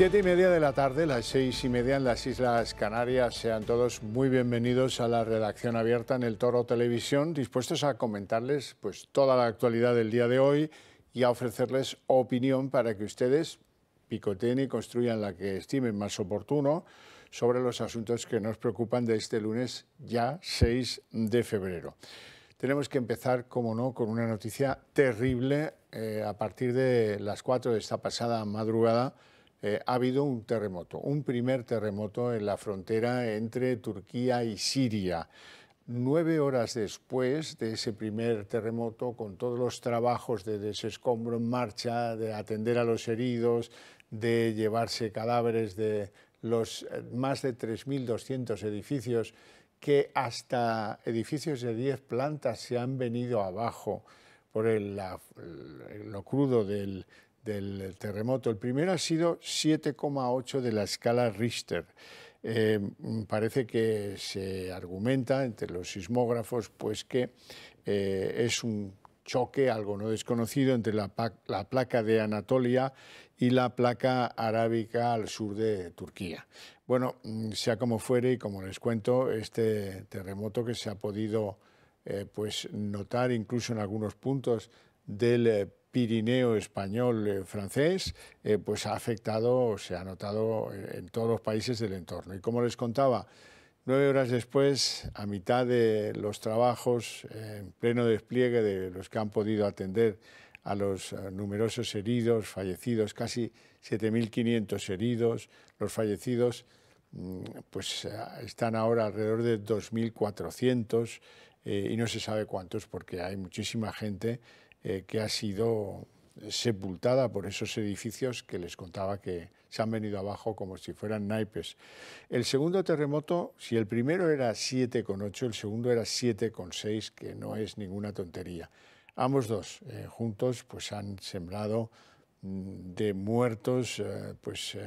Siete y media de la tarde, las seis y media en las Islas Canarias. Sean todos muy bienvenidos a la redacción abierta en el Toro Televisión, dispuestos a comentarles pues, toda la actualidad del día de hoy y a ofrecerles opinión para que ustedes picoteen y construyan la que estimen más oportuno sobre los asuntos que nos preocupan de este lunes ya 6 de febrero. Tenemos que empezar, como no, con una noticia terrible eh, a partir de las 4 de esta pasada madrugada eh, ha habido un terremoto, un primer terremoto en la frontera entre Turquía y Siria. Nueve horas después de ese primer terremoto, con todos los trabajos de desescombro en marcha, de atender a los heridos, de llevarse cadáveres de los eh, más de 3.200 edificios, que hasta edificios de 10 plantas se han venido abajo por lo crudo del, del terremoto. El primero ha sido 7,8 de la escala Richter. Eh, parece que se argumenta entre los sismógrafos pues que eh, es un choque, algo no desconocido, entre la, placa de Anatolia y la placa arábica al sur de Turquía. Bueno, mm, sea como fuere y como les cuento, este terremoto que se ha podido eh, pues notar incluso en algunos puntos del Pirineo español eh, francés, eh, pues ha afectado, se ha notado eh, en todos los países del entorno. Y como les contaba, nueve horas después, a mitad de los trabajos, en pleno despliegue de los que han podido atender a los numerosos heridos, fallecidos, casi 7.500 heridos, los fallecidos mm, pues están ahora alrededor de 2.400 y no se sabe cuántos porque hay muchísima gente eh, que ha sido sepultada por esos edificios que les contaba que se han venido abajo como si fueran naipes. El segundo terremoto, si el primero era 7,8, el segundo era 7,6, que no es ninguna tontería. Ambos dos eh, juntos pues, han sembrado mm, de muertos eh, pues,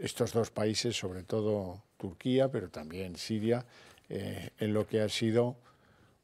estos dos países, sobre todo Turquía, pero también Siria, en lo que ha sido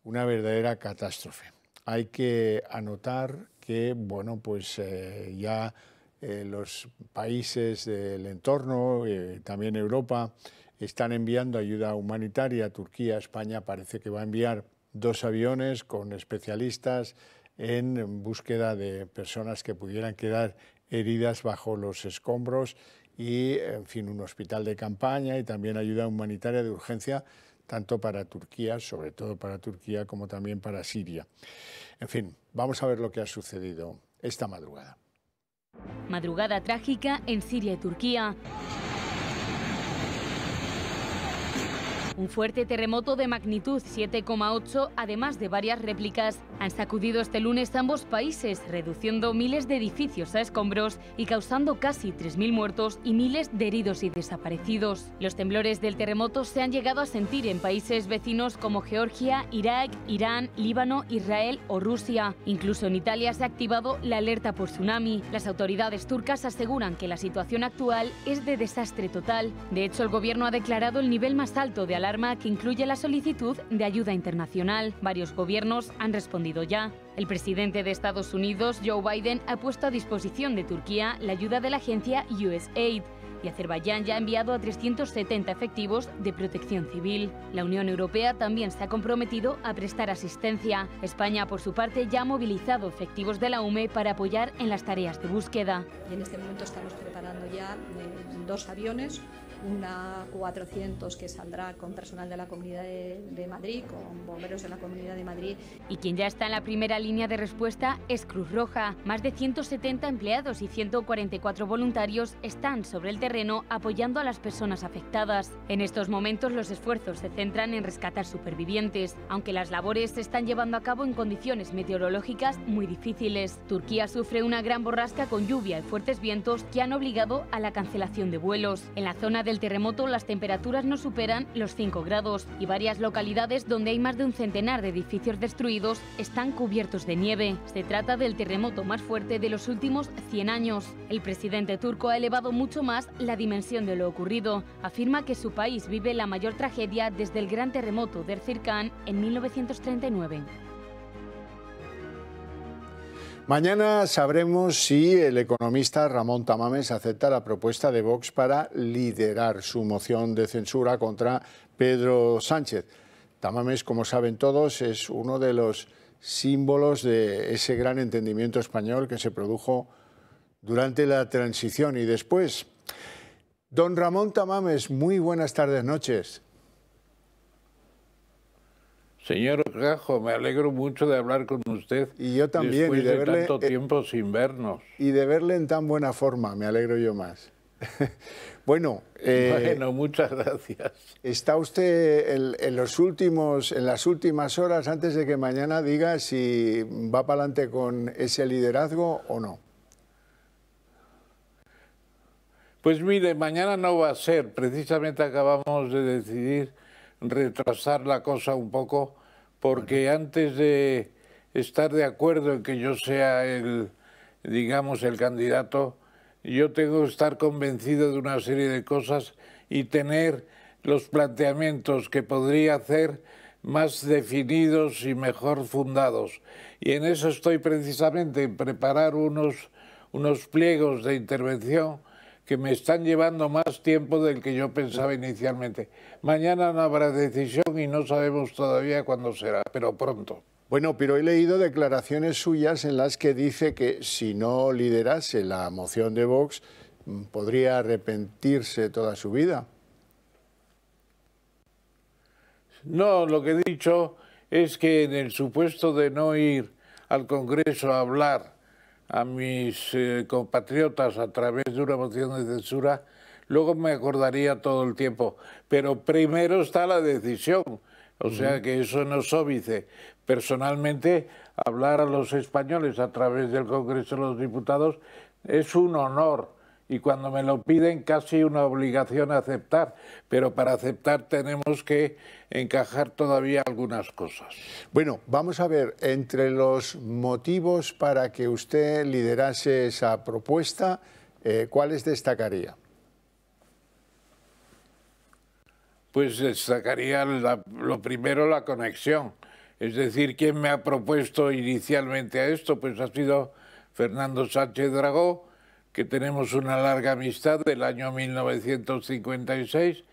una verdadera catástrofe hay que anotar que, bueno, pues eh, ya eh, los países del entorno, eh, también Europa, están enviando ayuda humanitaria. Turquía, España parece que va a enviar dos aviones con especialistas en búsqueda de personas que pudieran quedar heridas bajo los escombros y, en fin, un hospital de campaña y también ayuda humanitaria de urgencia tanto para Turquía, sobre todo para Turquía, como también para Siria. En fin, vamos a ver lo que ha sucedido esta madrugada. Madrugada trágica en Siria y Turquía. Un fuerte terremoto de magnitud 7,8, además de varias réplicas, han sacudido este lunes ambos países, reduciendo miles de edificios a escombros y causando casi 3.000 muertos y miles de heridos y desaparecidos. Los temblores del terremoto se han llegado a sentir en países vecinos como Georgia, Irak, Irán, Líbano, Israel o Rusia. Incluso en Italia se ha activado la alerta por tsunami. Las autoridades turcas aseguran que la situación actual es de desastre total. De hecho, el gobierno ha declarado el nivel más alto de alarma que incluye la solicitud de ayuda internacional. Varios gobiernos han respondido ya. El presidente de Estados Unidos, Joe Biden, ha puesto a disposición de Turquía la ayuda de la agencia USAID y Azerbaiyán ya ha enviado a 370 efectivos de protección civil. La Unión Europea también se ha comprometido a prestar asistencia. España, por su parte, ya ha movilizado efectivos de la UME para apoyar en las tareas de búsqueda. en este momento estamos preparando ya eh, dos aviones una 400 que saldrá con personal de la Comunidad de, Madrid, con bomberos de la Comunidad de Madrid. Y quien ya está en la primera línea de respuesta es Cruz Roja. Más de 170 empleados y 144 voluntarios están sobre el terreno apoyando a las personas afectadas. En estos momentos los esfuerzos se centran en rescatar supervivientes, aunque las labores se están llevando a cabo en condiciones meteorológicas muy difíciles. Turquía sufre una gran borrasca con lluvia y fuertes vientos que han obligado a la cancelación de vuelos. En la zona de el terremoto las temperaturas no superan los 5 grados y varias localidades donde hay más de un centenar de edificios destruidos están cubiertos de nieve. Se trata del terremoto más fuerte de los últimos 100 años. El presidente turco ha elevado mucho más la dimensión de lo ocurrido. Afirma que su país vive la mayor tragedia desde el gran terremoto de Erzincan en 1939. Mañana sabremos si el economista Ramón Tamames acepta la propuesta de Vox para liderar su moción de censura contra Pedro Sánchez. Tamames, como saben todos, es uno de los símbolos de ese gran entendimiento español que se produjo durante la transición y después. Don Ramón Tamames, muy buenas tardes, noches. Señor Gajo, me alegro mucho de hablar con usted. Y yo también. Después y de, verle, tanto tiempo sin vernos. Y de verle en tan buena forma, me alegro yo más. bueno, eh, bueno, muchas gracias. Está usted en, los últimos, en las últimas horas antes de que mañana diga si va para adelante con ese liderazgo o no. Pues mire, mañana no va a ser. Precisamente acabamos de decidir retrasar la cosa un poco porque antes de estar de acuerdo en que yo sea el, digamos, el candidato, yo tengo que estar convencido de una serie de cosas y tener los planteamientos que podría hacer más definidos y mejor fundados. Y en eso estoy precisamente, en preparar unos pliegos de intervención que me están llevando más tiempo del que yo pensaba inicialmente. Mañana no habrá decisión y no sabemos todavía cuándo será, pero pronto. Bueno, pero he leído declaraciones suyas en las que dice que si no liderase la moción de Vox, mm, podría arrepentirse toda su vida. No, lo que he dicho es que en el supuesto de no ir al Congreso a hablar a mis eh, compatriotas a través de una moción de censura, luego me acordaría todo el tiempo. Pero primero está la decisión, o sea que eso no es óbice. Personalmente, hablar a los españoles a través del Congreso de los Diputados es un honor y cuando me lo piden casi una obligación a aceptar, pero para aceptar tenemos que encajar todavía algunas cosas. Bueno, vamos a ver, entre los motivos para que usted liderase esa propuesta, eh, ¿cuáles destacaría? Pues destacaría lo primero la conexión. Es decir, ¿quién me ha propuesto inicialmente a esto? Pues ha sido Fernando Sánchez Dragó, que tenemos una larga amistad del año 1956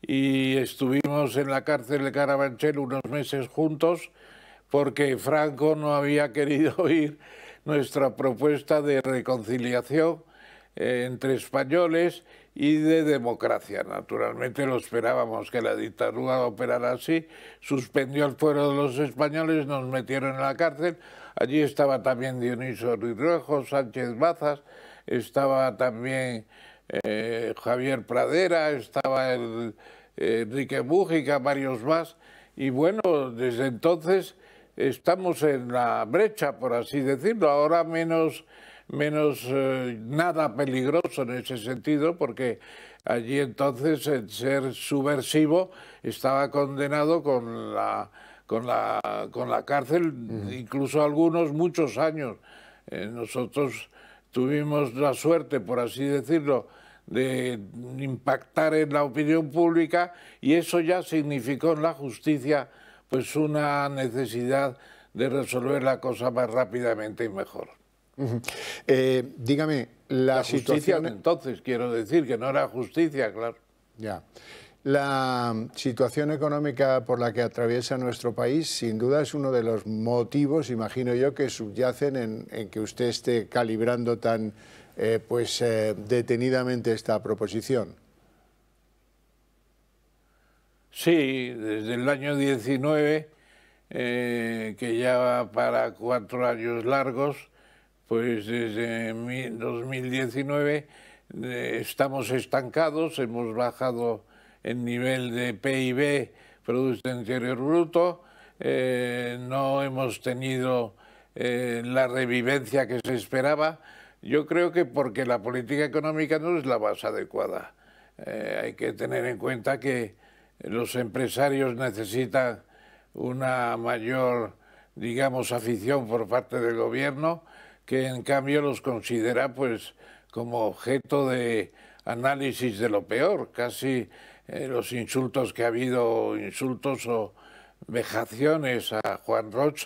y estuvimos en la cárcel de Carabanchel unos meses juntos porque Franco no había querido oír nuestra propuesta de reconciliación eh, entre españoles y de democracia. Naturalmente lo esperábamos que la dictadura operara así, suspendió el fuero de los españoles, nos metieron en la cárcel, allí estaba también Dionisio Rojo, Sánchez Bazas, estaba también eh, Javier Pradera, estaba el, eh, Enrique Bújica, varios más. Y bueno, desde entonces estamos en la brecha, por así decirlo, ahora menos, menos eh, nada peligroso en ese sentido, porque allí entonces el ser subversivo estaba condenado con la, con la, con la cárcel, incluso algunos, muchos años. nosotros tuvimos la suerte, por así decirlo, de impactar en la opinión pública y eso ya significó en la justicia pues una necesidad de resolver la cosa más rápidamente y mejor. Eh, dígame, la, justicia situación... entonces quiero decir que no era justicia, claro. Ya. La situación económica por la que atraviesa nuestro país sin duda es uno de los motivos, imagino yo, que subyacen en, que usted esté calibrando tan eh, pues, eh, detenidamente esta proposición. Sí, desde el año 19, eh, que ya va para cuatro años largos, pues desde 2019 estamos estancados, hemos bajado en nivel de PIB, Producto Interior Bruto, eh, no hemos tenido eh, la revivencia que se esperaba. Yo creo que porque la política económica no es la más adecuada. Eh, hay que tener en cuenta que los empresarios necesitan una mayor, digamos, afición por parte del gobierno, que en cambio los considera pues como objeto de análisis de lo peor, casi eh, los insultos que ha habido, insultos o vejaciones a Juan Roch,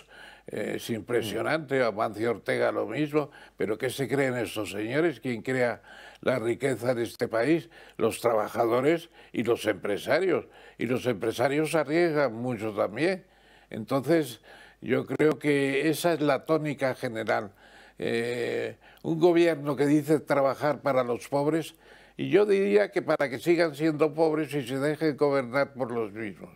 eh, es impresionante, mm. a Mancio Ortega lo mismo, pero ¿qué se creen estos señores? ¿Quién crea la riqueza de este país? Los trabajadores y los empresarios. Y los empresarios arriesgan mucho también. Entonces, yo creo que esa es la tónica general. Eh, un gobierno que dice trabajar para los pobres y yo diría que para que sigan siendo pobres y se dejen gobernar por los mismos.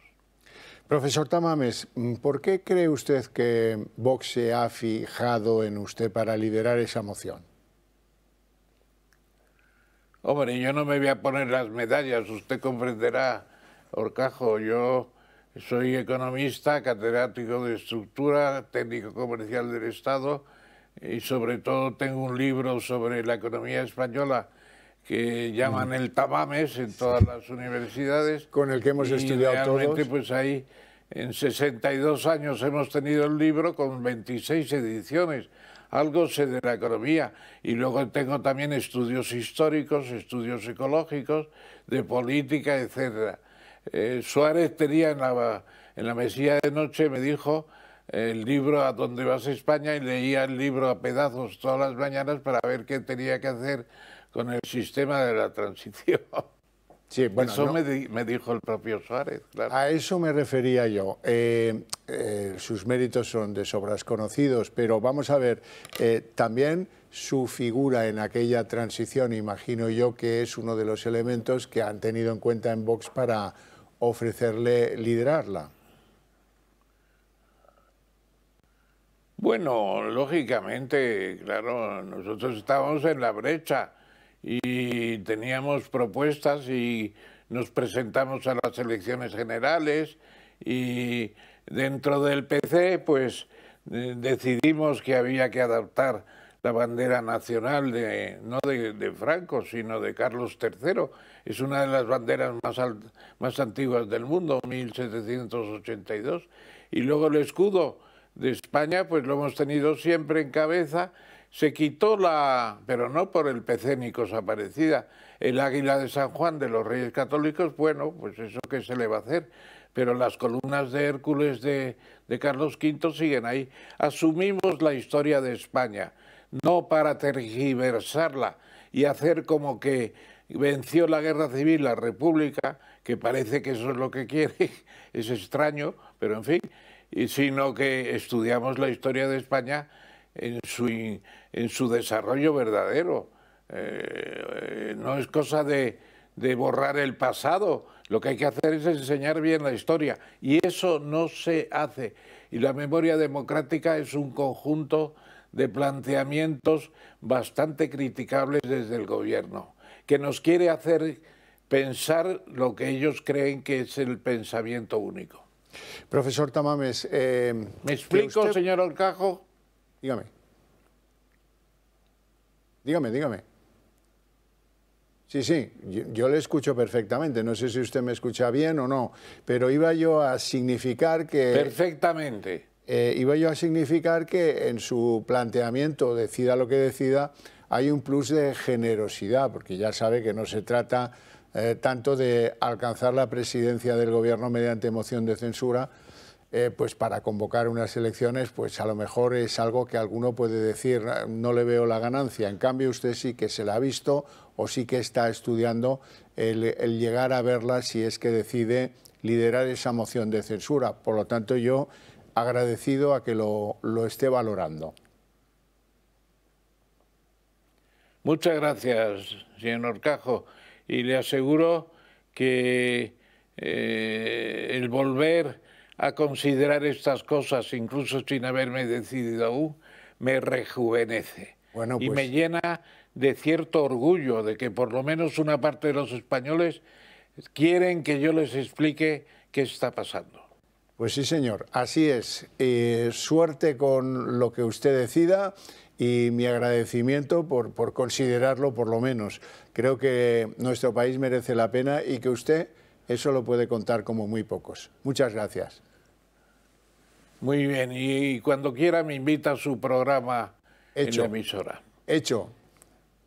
Profesor Tamames, ¿por qué cree usted que Vox se ha fijado en usted para liderar esa moción? Hombre, yo no me voy a poner las medallas, usted comprenderá, Orcajo, yo soy economista, catedrático de estructura, técnico comercial del Estado y sobre todo tengo un libro sobre la economía española que llaman el Tamames en todas las universidades. Con el que hemos estudiado todos. pues ahí en 62 años hemos tenido el libro con 26 ediciones. Algo sé de la economía. Y luego tengo también estudios históricos, estudios ecológicos, de política, etc. Eh, Suárez tenía en la, en la mesilla de noche, me dijo, el libro a dónde vas a España y leía el libro a pedazos todas las mañanas para ver qué tenía que hacer con el sistema de la transición. Sí, bueno, eso me, dijo el propio Suárez. A eso me refería yo. Eh, eh, sus méritos son de sobras conocidos, pero vamos a ver, eh, también su figura en aquella transición, imagino yo que es uno de los elementos que han tenido en cuenta en Vox para ofrecerle liderarla. Bueno, lógicamente, claro, nosotros estábamos en la brecha y teníamos propuestas y nos presentamos a las elecciones generales y dentro del PC pues eh, decidimos que había que adaptar la bandera nacional no de, de, Franco, sino de Carlos III. Es una de las banderas más, más antiguas del mundo, 1782. Y luego el escudo de España, pues lo hemos tenido siempre en cabeza se quitó la, pero no por el PC ni cosa parecida, el águila de San Juan de los Reyes Católicos, bueno, pues eso que se le va a hacer, pero las columnas de Hércules de, de Carlos V siguen ahí. Asumimos la historia de España, no para tergiversarla y hacer como que venció la guerra civil la República, que parece que eso es lo que quiere, es extraño, pero en fin, sino que estudiamos la historia de España en su, en su desarrollo verdadero. Eh, no es cosa de, de borrar el pasado, lo que hay que hacer es enseñar bien la historia y eso no se hace. Y la memoria democrática es un conjunto de planteamientos bastante criticables desde el gobierno, que nos quiere hacer pensar lo que ellos creen que es el pensamiento único. Profesor Tamames, eh, ¿me explico, señor Olcajo? Dígame. Dígame, dígame. Sí, sí, yo, le escucho perfectamente. No sé si usted me escucha bien o no, pero iba yo a significar que... Perfectamente. Eh, iba yo a significar que en su planteamiento, decida lo que decida, hay un plus de generosidad, porque ya sabe que no se trata eh, tanto de alcanzar la presidencia del gobierno mediante moción de censura, eh, pues para convocar unas elecciones, pues a lo mejor es algo que alguno puede decir, ah, no le veo la ganancia. En cambio, usted sí que se la ha visto o sí que está estudiando el, llegar a verla si es que decide liderar esa moción de censura. Por lo tanto, yo agradecido a que lo, esté valorando. Muchas gracias, señor Cajo... Y le aseguro que eh, el volver a considerar estas cosas, incluso sin haberme decidido aún, me rejuvenece. Y pues me llena de cierto orgullo de que por lo menos una parte de los españoles quieren que yo les explique qué está pasando. Pues sí, señor, así es. Eh, suerte con lo que usted decida y mi agradecimiento por considerarlo por lo menos. Creo que nuestro país merece la pena y que usted eso lo puede contar como muy pocos. Muchas gracias. Muy bien, y cuando quiera me invita a su programa Hecho. en la emisora. Hecho,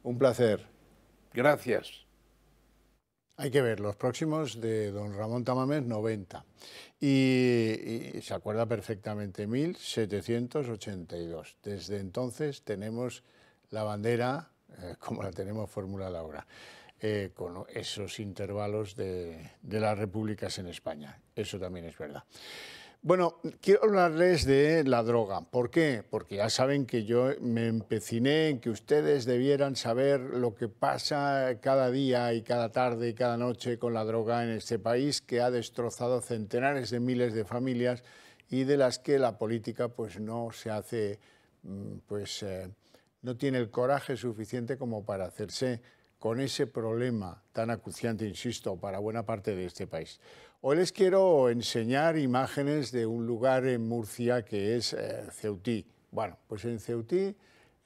un placer. Gracias. Hay que ver, los próximos de don Ramón Tamames, 90. Y, se acuerda perfectamente, 1782. Desde entonces tenemos la bandera, eh, como la tenemos formulada ahora, eh, con esos intervalos de las repúblicas en España. Eso también es verdad. Bueno, quiero hablarles de la droga. ¿Por qué? Porque ya saben que yo me empeciné en que ustedes debieran saber lo que pasa cada día y cada tarde y cada noche con la droga en este país que ha destrozado centenares de miles de familias y de las que la política pues no se hace mm, pues eh, no tiene el coraje suficiente como para hacerse con ese problema tan acuciante, insisto, para buena parte de este país. Hoy les quiero enseñar imágenes de un lugar en Murcia que es eh, Ceutí. Bueno, pues en Ceutí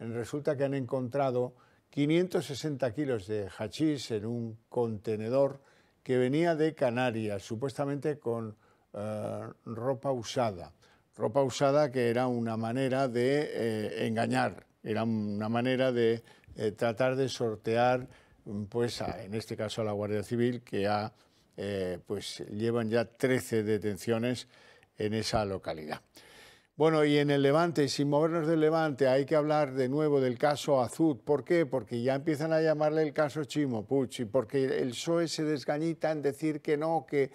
resulta que han encontrado 560 kilos de hachís en un contenedor que venía de Canarias, supuestamente con eh, ropa usada. Ropa usada que era una manera de eh, engañar, era una manera de tratar de sortear, pues, en este caso a la Guardia Civil, que ha eh, pues llevan ya 13 detenciones en esa localidad. Bueno, y en el Levante, sin movernos del Levante, hay que hablar de nuevo del caso Azud. ¿Por qué? Porque ya empiezan a llamarle el caso Chimo Puig y porque el PSOE se desgañita en decir que no, que,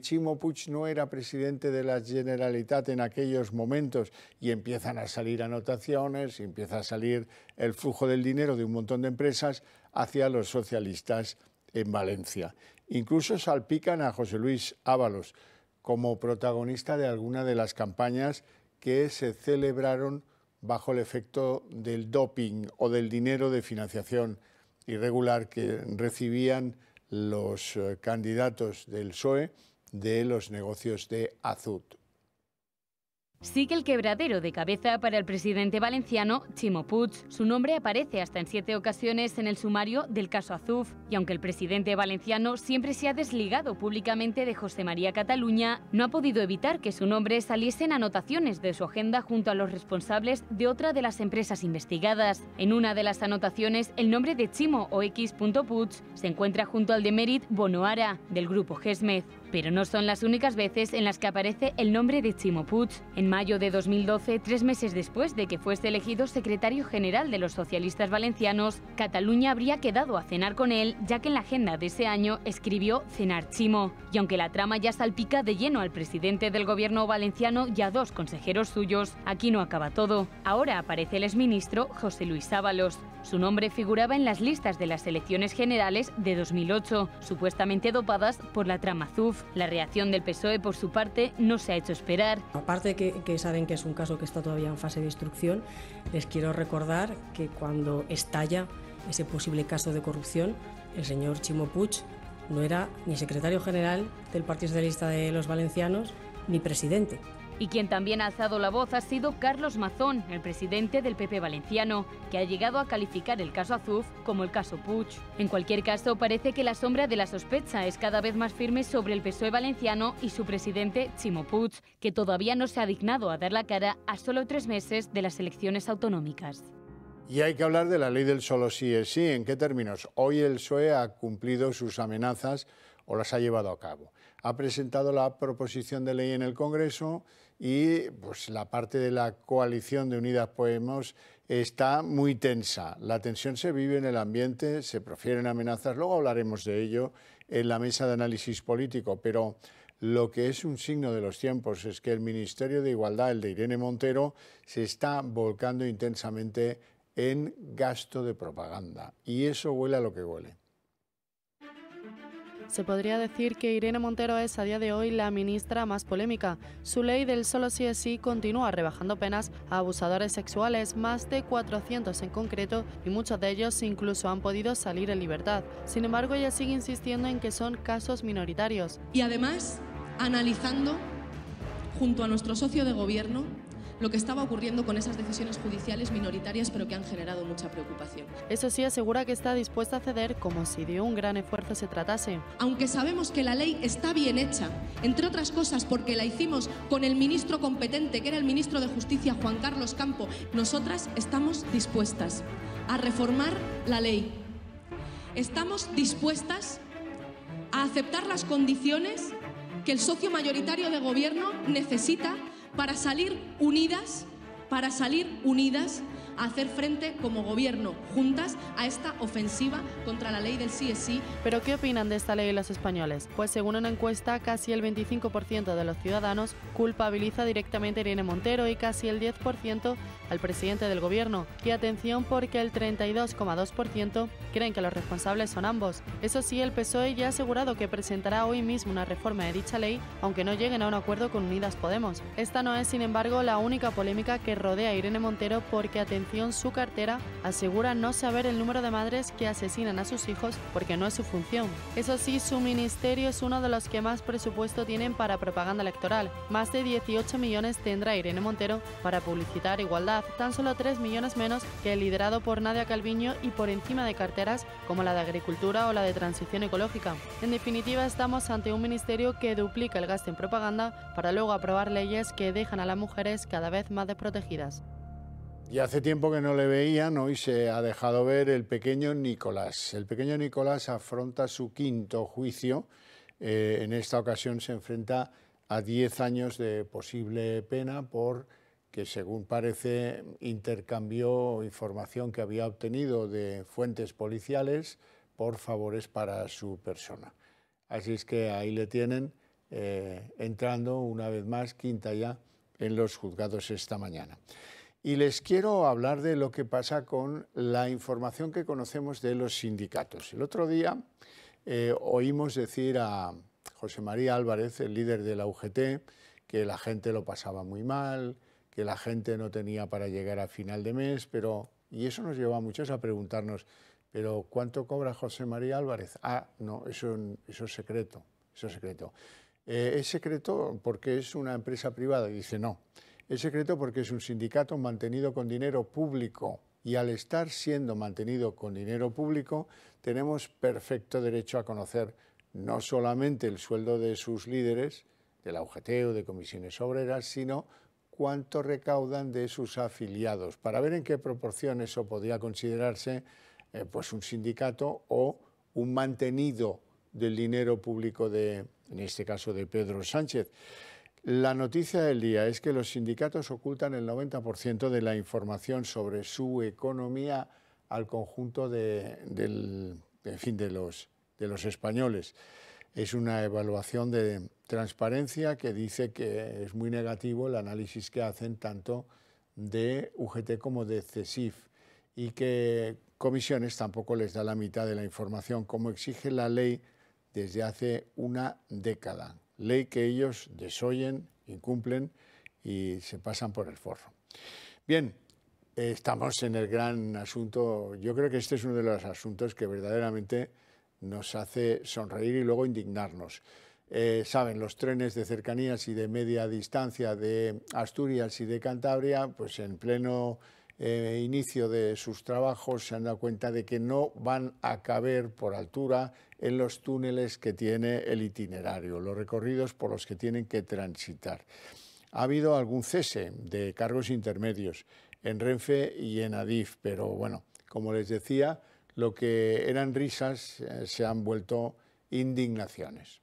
Chimo Puig no era presidente de la Generalitat en aquellos momentos y empiezan a salir anotaciones, empieza a salir el flujo del dinero de un montón de empresas hacia los socialistas en Valencia. Incluso salpican a José Luis Ábalos como protagonista de alguna de las campañas que se celebraron bajo el efecto del doping o del dinero de financiación irregular que recibían los eh, candidatos del PSOE de los negocios de Azud. Sí que el quebradero de cabeza para el presidente valenciano Chimo Puig. Su nombre aparece hasta en siete ocasiones en el sumario del caso Azuf. Y aunque el presidente valenciano siempre se ha desligado públicamente de José María Cataluña, no ha podido evitar que su nombre saliese en anotaciones de su agenda junto a los responsables de otra de las empresas investigadas. En una de las anotaciones, el nombre de Chimo o X. se encuentra junto al de Merit Bonoara, del grupo Gesmed. Pero no son las únicas veces en las que aparece el nombre de Chimo Puig. En mayo de 2012, tres meses después de que fuese elegido secretario general de los socialistas valencianos, Cataluña habría quedado a cenar con él, ya que en la agenda de ese año escribió Cenar Chimo. Y aunque la trama ya salpica de lleno al presidente del gobierno valenciano y a dos consejeros suyos, aquí no acaba todo. Ahora aparece el exministro José Luis Ábalos. Su nombre figuraba en las listas de las elecciones generales de 2008, supuestamente dopadas por la trama ZUF. La reacción del PSOE, por su parte, no se ha hecho esperar. Aparte de que, saben que es un caso que está todavía en fase de instrucción, les quiero recordar que cuando estalla ese posible caso de corrupción, el señor Chimo Puig no era ni secretario general del Partido Socialista de los Valencianos ni presidente y quien también ha alzado la voz ha sido Carlos Mazón, el presidente del PP valenciano, que ha llegado a calificar el caso Azuf como el caso Puig. En cualquier caso, parece que la sombra de la sospecha es cada vez más firme sobre el PSOE valenciano y su presidente Chimo Puig, que todavía no se ha dignado a dar la cara a solo tres meses de las elecciones autonómicas. Y hay que hablar de la ley del solo sí es sí. ¿En qué términos? Hoy el PSOE ha cumplido sus amenazas o las ha llevado a cabo. Ha presentado la proposición de ley en el Congreso y pues, la parte de la coalición de Unidas Podemos está muy tensa. La tensión se vive en el ambiente, se profieren amenazas, luego hablaremos de ello en la mesa de análisis político, pero lo que es un signo de los tiempos es que el Ministerio de Igualdad, el de Irene Montero, se está volcando intensamente en gasto de propaganda y eso huele a lo que huele. Se podría decir que Irene Montero es a día de hoy la ministra más polémica. Su ley del solo sí es sí continúa rebajando penas a abusadores sexuales, más de 400 en concreto, y muchos de ellos incluso han podido salir en libertad. Sin embargo, ella sigue insistiendo en que son casos minoritarios. Y además, analizando, junto a nuestro socio de gobierno, lo que estaba ocurriendo con esas decisiones judiciales minoritarias pero que han generado mucha preocupación. Eso sí, asegura que está dispuesta a ceder como si de un gran esfuerzo se tratase. Aunque sabemos que la ley está bien hecha, entre otras cosas porque la hicimos con el ministro competente, que era el ministro de Justicia, Juan Carlos Campo, nosotras estamos dispuestas a reformar la ley. Estamos dispuestas a aceptar las condiciones que el socio mayoritario de gobierno necesita para salir unidas, para salir unidas hacer frente como gobierno juntas a esta ofensiva contra la ley del sí es sí. Pero ¿qué opinan de esta ley los españoles? Pues según una encuesta, casi el 25% de los ciudadanos culpabiliza directamente a Irene Montero y casi el 10% al presidente del gobierno. Y atención porque el 32,2% creen que los responsables son ambos. Eso sí, el PSOE ya ha asegurado que presentará hoy mismo una reforma de dicha ley, aunque no lleguen a un acuerdo con Unidas Podemos. Esta no es, sin embargo, la única polémica que rodea a Irene Montero porque atención su cartera, asegura no saber el número de madres que asesinan a sus hijos porque no es su función. Eso sí, su ministerio es uno de los que más presupuesto tienen para propaganda electoral. Más de 18 millones tendrá Irene Montero para publicitar igualdad, tan solo 3 millones menos que el liderado por Nadia Calviño y por encima de carteras como la de Agricultura o la de Transición Ecológica. En definitiva, estamos ante un ministerio que duplica el gasto en propaganda para luego aprobar leyes que dejan a las mujeres cada vez más desprotegidas. Y hace tiempo que no le veían, hoy se ha dejado ver el pequeño Nicolás. El pequeño Nicolás afronta su quinto juicio. Eh, en esta ocasión se enfrenta a 10 años de posible pena por que, según parece, intercambió información que había obtenido de fuentes policiales por favores para su persona. Así es que ahí le tienen eh, entrando una vez más, quinta ya, en los juzgados esta mañana y les quiero hablar de lo que pasa con la información que conocemos de los sindicatos. El otro día eh, oímos decir a José María Álvarez, el líder de la UGT, que la gente lo pasaba muy mal, que la gente no tenía para llegar a final de mes, pero y eso nos lleva a muchos a preguntarnos, pero ¿cuánto cobra José María Álvarez? Ah, no, eso, es secreto, eso es secreto. Eh, es secreto porque es una empresa privada, y dice no. Es secreto porque es un sindicato mantenido con dinero público y al estar siendo mantenido con dinero público, tenemos perfecto derecho a conocer no solamente el sueldo de sus líderes, de la UGT o de comisiones obreras, sino cuánto recaudan de sus afiliados, para ver en qué proporción eso podría considerarse eh, pues un sindicato o un mantenido del dinero público de, en este caso, de Pedro Sánchez. La noticia del día es que los sindicatos ocultan el 90% de la información sobre su economía al conjunto de, fin, de, los, los españoles. Es una evaluación de transparencia que dice que es muy negativo el análisis que hacen tanto de UGT como de CESIF y que comisiones tampoco les da la mitad de la información como exige la ley desde hace una década ley que ellos desoyen, incumplen y se pasan por el forro. Bien, estamos en el gran asunto, yo creo que este es uno de los asuntos que verdaderamente nos hace sonreír y luego indignarnos. Eh, saben, los trenes de cercanías y de media distancia de Asturias y de Cantabria, pues en pleno eh, inicio de sus trabajos se han dado cuenta de que no van a caber por altura en los túneles que tiene el itinerario, los recorridos por los que tienen que transitar. Ha habido algún cese de cargos intermedios en Renfe y en Adif, pero bueno, como les decía, lo que eran risas eh, se han vuelto indignaciones.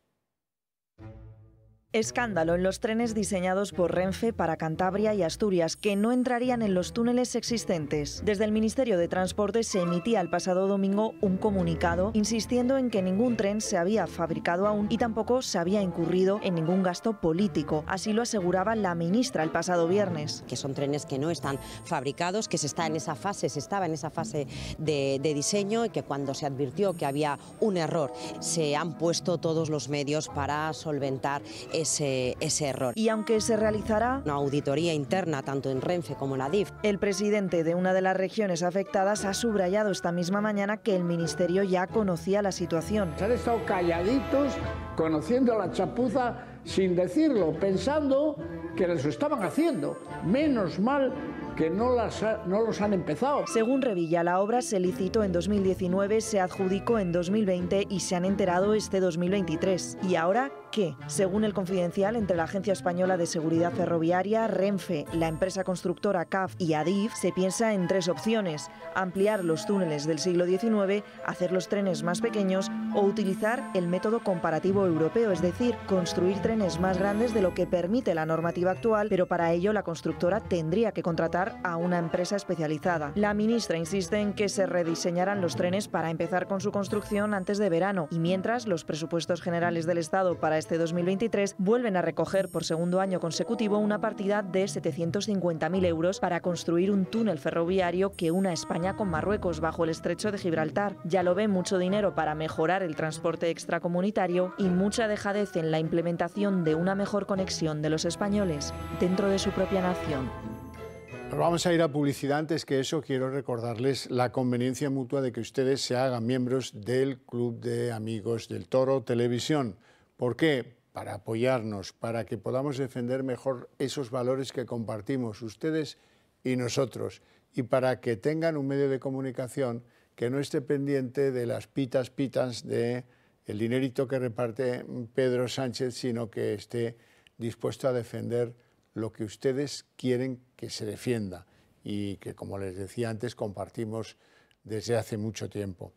Escándalo en los trenes diseñados por Renfe para Cantabria y Asturias, que no entrarían en los túneles existentes. Desde el Ministerio de Transporte se emitía el pasado domingo un comunicado insistiendo en que ningún tren se había fabricado aún y tampoco se había incurrido en ningún gasto político. Así lo aseguraba la ministra el pasado viernes. Que son trenes que no están fabricados, que se está en esa fase, se estaba en esa fase de, de diseño y que cuando se advirtió que había un error, se han puesto todos los medios para solventar ese, error. Y aunque se realizará una auditoría interna tanto en Renfe como en la DIF, el presidente de una de las regiones afectadas ha subrayado esta misma mañana que el ministerio ya conocía la situación. Han estado calladitos, conociendo la chapuza sin decirlo, pensando que les estaban haciendo. Menos mal que no, las no los han empezado. Según Revilla, la obra se licitó en 2019, se adjudicó en 2020 y se han enterado este 2023. Y ahora que, según el confidencial, entre la Agencia Española de Seguridad Ferroviaria, Renfe, la empresa constructora CAF y ADIF, se piensa en tres opciones, ampliar los túneles del siglo XIX, hacer los trenes más pequeños o utilizar el método comparativo europeo, es decir, construir trenes más grandes de lo que permite la normativa actual, pero para ello la constructora tendría que contratar a una empresa especializada. La ministra insiste en que se rediseñarán los trenes para empezar con su construcción antes de verano y mientras los presupuestos generales del Estado para este 2023 vuelven a recoger por segundo año consecutivo una partida de 750.000 euros para construir un túnel ferroviario que una España con Marruecos bajo el estrecho de Gibraltar. Ya lo ven mucho dinero para mejorar el transporte extracomunitario y mucha dejadez en la implementación de una mejor conexión de los españoles dentro de su propia nación. vamos a ir a publicidad. Antes que eso, quiero recordarles la conveniencia mutua de que ustedes se hagan miembros del Club de Amigos del Toro Televisión. ¿Por qué? Para apoyarnos, para que podamos defender mejor esos valores que compartimos ustedes y nosotros, y para que tengan un medio de comunicación que no esté pendiente de las pitas pitas de el dinerito que reparte Pedro Sánchez, sino que esté dispuesto a defender lo que ustedes quieren que se defienda y que, como les decía antes, compartimos desde hace mucho tiempo.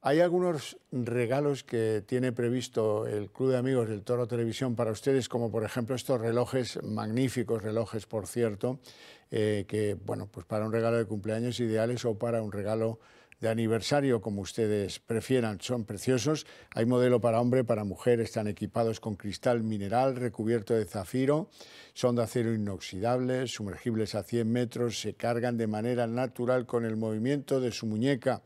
Hay algunos regalos que tiene previsto el Club de Amigos del Toro Televisión para ustedes, como por ejemplo estos relojes, magníficos relojes, por cierto, eh, que, bueno, pues para un regalo de cumpleaños ideales o para un regalo de aniversario, como ustedes prefieran. Son preciosos. Hay modelo para hombre, para mujer. Están equipados con cristal mineral recubierto de zafiro. Son de acero inoxidable, sumergibles a 100 metros. Se cargan de manera natural con el movimiento de su muñeca.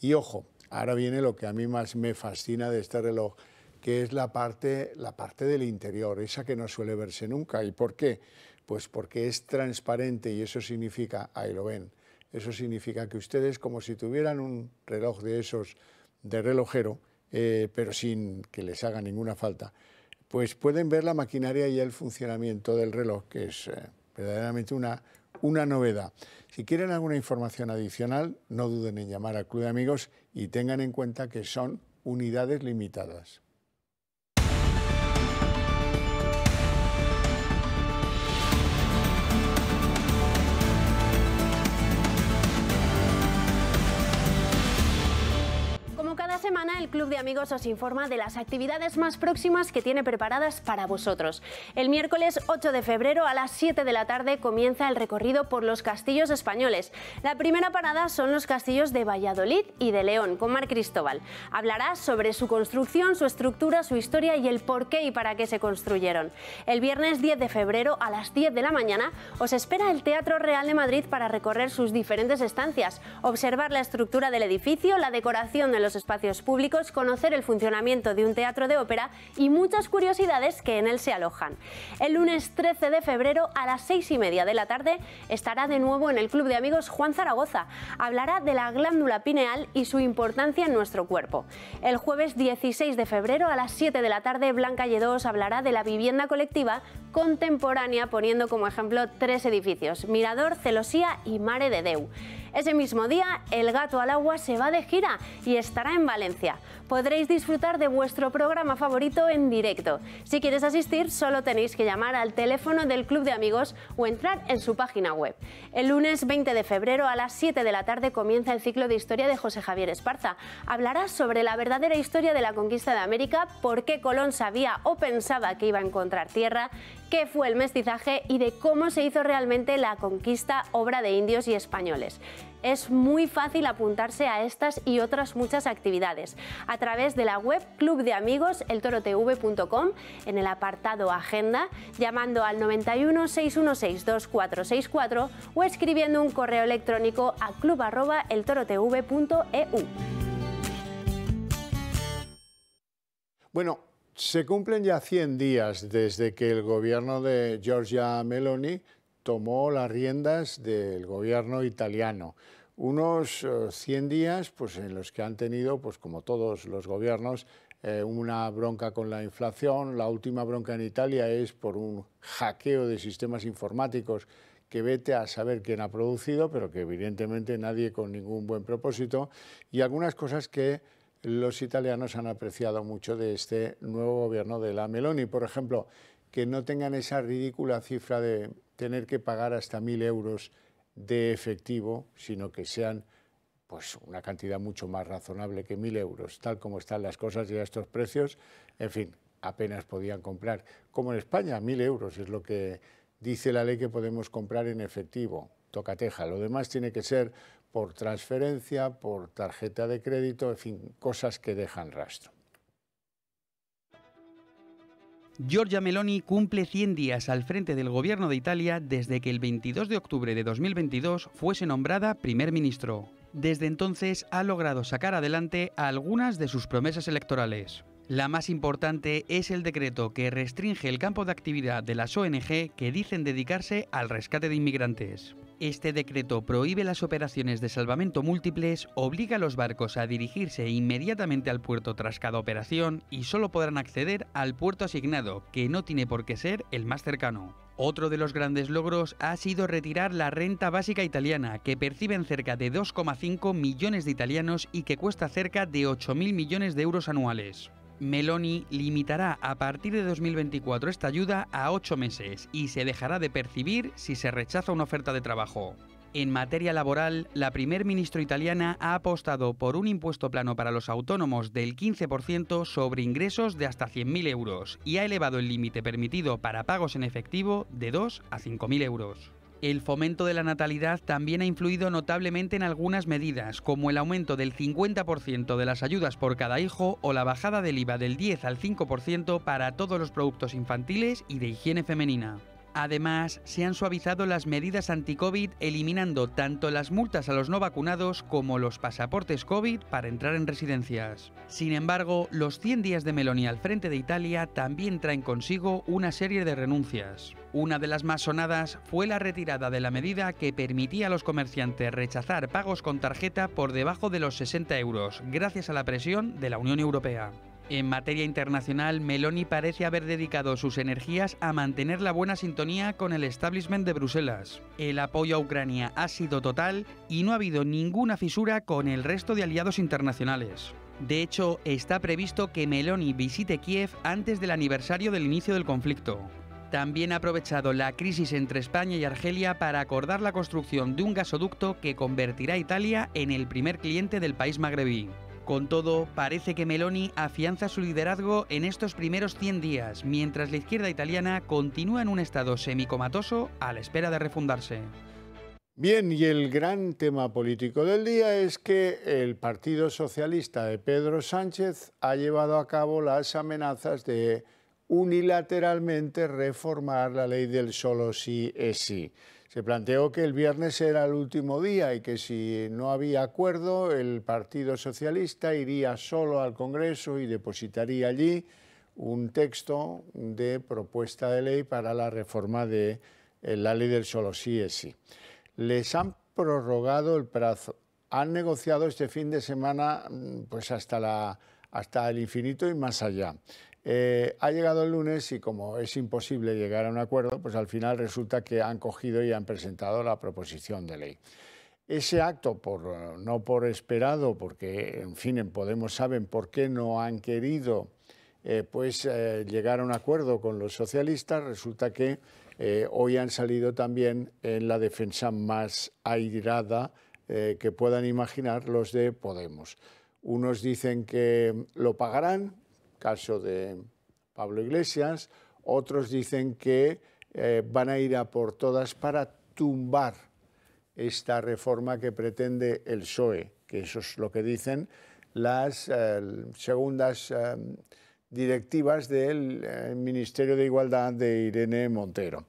Y ojo, Ahora viene lo que a mí más me fascina de este reloj, que es la parte, la parte del interior, esa que no suele verse nunca. ¿Y por qué? Pues porque es transparente y eso significa, ahí lo ven, eso significa que ustedes como si tuvieran un reloj de esos de relojero, eh, pero sin que les haga ninguna falta, pues pueden ver la maquinaria y el funcionamiento del reloj, que es eh, verdaderamente una una novedad. Si quieren alguna información adicional, no duden en llamar al Club de Amigos y tengan en cuenta que son unidades limitadas. el Club de Amigos os informa de las actividades más próximas que tiene preparadas para vosotros. El miércoles 8 de febrero a las 7 de la tarde comienza el recorrido por los castillos españoles. La primera parada son los castillos de Valladolid y de León con Mar Cristóbal. Hablará sobre su construcción, su estructura, su historia y el por qué y para qué se construyeron. El viernes 10 de febrero a las 10 de la mañana os espera el Teatro Real de Madrid para recorrer sus diferentes estancias, observar la estructura del edificio, la decoración de los espacios públicos, conocer el funcionamiento de un teatro de ópera y muchas curiosidades que en él se alojan. El lunes 13 de febrero a las 6 y media de la tarde estará de nuevo en el Club de Amigos Juan Zaragoza. Hablará de la glándula pineal y su importancia en nuestro cuerpo. El jueves 16 de febrero a las 7 de la tarde Blanca Lledós hablará de la vivienda colectiva contemporánea poniendo como ejemplo tres edificios, Mirador, Celosía y Mare de Deu. Ese mismo día, El Gato al Agua se va de gira y estará en Valencia. Podréis disfrutar de vuestro programa favorito en directo. Si quieres asistir, solo tenéis que llamar al teléfono del Club de Amigos o entrar en su página web. El lunes 20 de febrero a las 7 de la tarde comienza el ciclo de historia de José Javier Esparza. Hablará sobre la verdadera historia de la conquista de América, por qué Colón sabía o pensaba que iba a encontrar tierra, qué fue el mestizaje y de cómo se hizo realmente la conquista obra de indios y españoles es muy fácil apuntarse a estas y otras muchas actividades a través de la web Club de Amigos eltorotv.com en el apartado Agenda, llamando al 91 616 2464 o escribiendo un correo electrónico a club@eltorotv.eu. Bueno, se cumplen ya 100 días desde que el gobierno de Georgia Meloni tomó las riendas del gobierno italiano. Unos 100 eh, días pues, en los que han tenido, pues, como todos los gobiernos, eh, una bronca con la inflación. La última bronca en Italia es por un hackeo de sistemas informáticos que vete a saber quién ha producido, pero que evidentemente nadie con ningún buen propósito, y algunas cosas que los italianos han apreciado mucho de este nuevo gobierno de la Meloni. Por ejemplo, que no tengan esa ridícula cifra de tener que pagar hasta 1.000 euros de efectivo, sino que sean pues una cantidad mucho más razonable que 1.000 euros, tal como están las cosas y a estos precios, en fin, apenas podían comprar. Como en España, 1.000 euros es lo que dice la ley que podemos comprar en efectivo, tocateja. Lo demás tiene que ser por transferencia, por tarjeta de crédito, en fin, cosas que dejan rastro. Giorgia Meloni cumple 100 días al frente del gobierno de Italia desde que el 22 de octubre de 2022 fuese nombrada primer ministro. Desde entonces ha logrado sacar adelante algunas de sus promesas electorales. La más importante es el decreto que restringe el campo de actividad de las ONG que dicen dedicarse al rescate de inmigrantes. Este decreto prohíbe las operaciones de salvamento múltiples, obliga a los barcos a dirigirse inmediatamente al puerto tras cada operación y solo podrán acceder al puerto asignado, que no tiene por qué ser el más cercano. Otro de los grandes logros ha sido retirar la renta básica italiana, que perciben cerca de 2,5 millones de italianos y que cuesta cerca de 8.000 millones de euros anuales. Meloni limitará a partir de 2024 esta ayuda a ocho meses y se dejará de percibir si se rechaza una oferta de trabajo. En materia laboral, la primer ministro italiana ha apostado por un impuesto plano para los autónomos del 15% sobre ingresos de hasta 100.000 euros y ha elevado el límite permitido para pagos en efectivo de 2 a 5.000 euros. El fomento de la natalidad también ha influido notablemente en algunas medidas, como el aumento del 50% de las ayudas por cada hijo o la bajada del IVA del 10 al 5% para todos los productos infantiles y de higiene femenina. Además, se han suavizado las medidas anti-COVID eliminando tanto las multas a los no vacunados como los pasaportes COVID para entrar en residencias. Sin embargo, los 100 días de Meloni al frente de Italia también traen consigo una serie de renuncias. Una de las más sonadas fue la retirada de la medida que permitía a los comerciantes rechazar pagos con tarjeta por debajo de los 60 euros, gracias a la presión de la Unión Europea. En materia internacional, Meloni parece haber dedicado sus energías a mantener la buena sintonía con el establishment de Bruselas. El apoyo a Ucrania ha sido total y no ha habido ninguna fisura con el resto de aliados internacionales. De hecho, está previsto que Meloni visite Kiev antes del aniversario del inicio del conflicto. También ha aprovechado la crisis entre España y Argelia para acordar la construcción de un gasoducto que convertirá a Italia en el primer cliente del país magrebí. Con todo, parece que Meloni afianza su liderazgo en estos primeros 100 días, mientras la izquierda italiana continúa en un estado semicomatoso a la espera de refundarse. Bien, y el gran tema político del día es que el Partido Socialista de Pedro Sánchez ha llevado a cabo las amenazas de unilateralmente reformar la ley del solo sí es sí. Se planteó que el viernes era el último día y que si no había acuerdo, el Partido Socialista iría solo al Congreso y depositaría allí un texto de propuesta de ley para la reforma de eh, la ley del solo sí es sí. Les han prorrogado el plazo. Han negociado este fin de semana mm, pues hasta el infinito y más allá. Eh, ha llegado el lunes y como es imposible llegar a un acuerdo, pues al final resulta que han cogido y han presentado la proposición de ley. Ese acto, no por esperado, porque en fin, en Podemos saben por qué no han querido eh, pues, eh, llegar a un acuerdo con los socialistas, resulta que hoy han salido también en la defensa más airada que puedan imaginar los de Podemos. Unos dicen que lo pagarán, caso de Pablo Iglesias, otros dicen que eh, van a ir a por todas para tumbar esta reforma que pretende el PSOE, que eso es lo que dicen las eh, segundas eh, directivas del Ministerio de Igualdad de Irene Montero.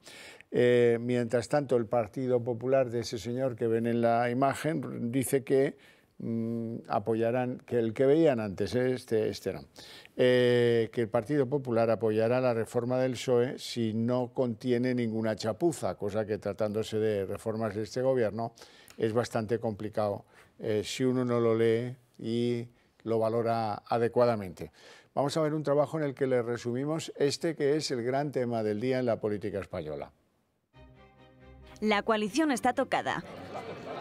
mientras tanto, el Partido Popular de ese señor que ven en la imagen dice que Mm, apoyarán, que el que veían antes, eh, este, este no, eh, que el Partido Popular apoyará la reforma del PSOE si no contiene ninguna chapuza, cosa que tratándose de reformas de este gobierno es bastante complicado eh, si uno no lo lee y lo valora adecuadamente. Vamos a ver un trabajo en el que le resumimos este que es el gran tema del día en la política española. La coalición está tocada.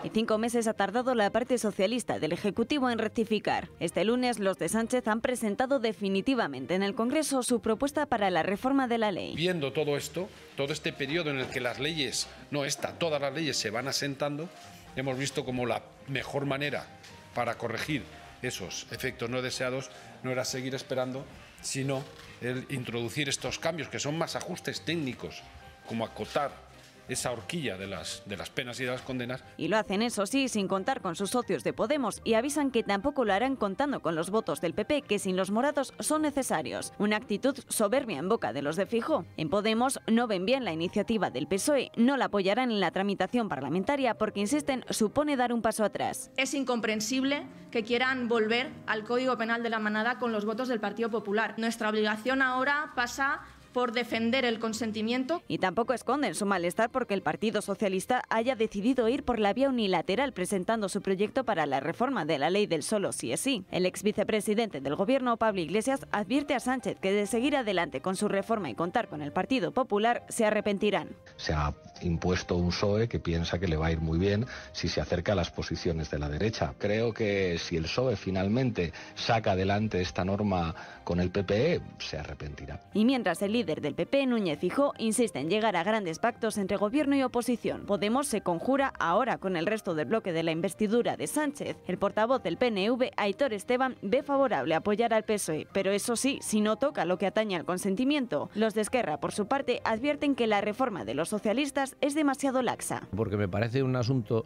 Y cinco meses ha tardado la parte socialista del Ejecutivo en rectificar. Este lunes los de Sánchez han presentado definitivamente en el Congreso su propuesta para la reforma de la ley. Viendo todo esto, todo este periodo en el que las leyes, no esta, todas las leyes se van asentando, hemos visto como la mejor manera para corregir esos efectos no deseados no era seguir esperando, sino el introducir estos cambios que son más ajustes técnicos, como acotar esa horquilla de las, de las penas y de las condenas. Y lo hacen, eso sí, sin contar con sus socios de Podemos y avisan que tampoco lo harán contando con los votos del PP, que sin los morados son necesarios. Una actitud soberbia en boca de los de Fijo. En Podemos no ven bien la iniciativa del PSOE, no la apoyarán en la tramitación parlamentaria porque, insisten, supone dar un paso atrás. Es incomprensible que quieran volver al Código Penal de la Manada con los votos del Partido Popular. Nuestra obligación ahora pasa por defender el consentimiento. Y tampoco esconden su malestar porque el Partido Socialista haya decidido ir por la vía unilateral presentando su proyecto para la reforma de la ley del solo sí es sí. El ex vicepresidente del Gobierno, Pablo Iglesias, advierte a Sánchez que de seguir adelante con su reforma y contar con el Partido Popular, se arrepentirán. Se ha impuesto un PSOE que piensa que le va a ir muy bien si se acerca a las posiciones de la derecha. Creo que si el PSOE finalmente saca adelante esta norma con el PPE, se arrepentirá. Y mientras el líder líder del PP, Núñez Fijó, insiste en llegar a grandes pactos entre gobierno y oposición. Podemos se conjura ahora con el resto del bloque de la investidura de Sánchez. El portavoz del PNV, Aitor Esteban, ve favorable apoyar al PSOE, pero eso sí, si no toca lo que atañe al consentimiento. Los de Esquerra, por su parte, advierten que la reforma de los socialistas es demasiado laxa. Porque me parece un asunto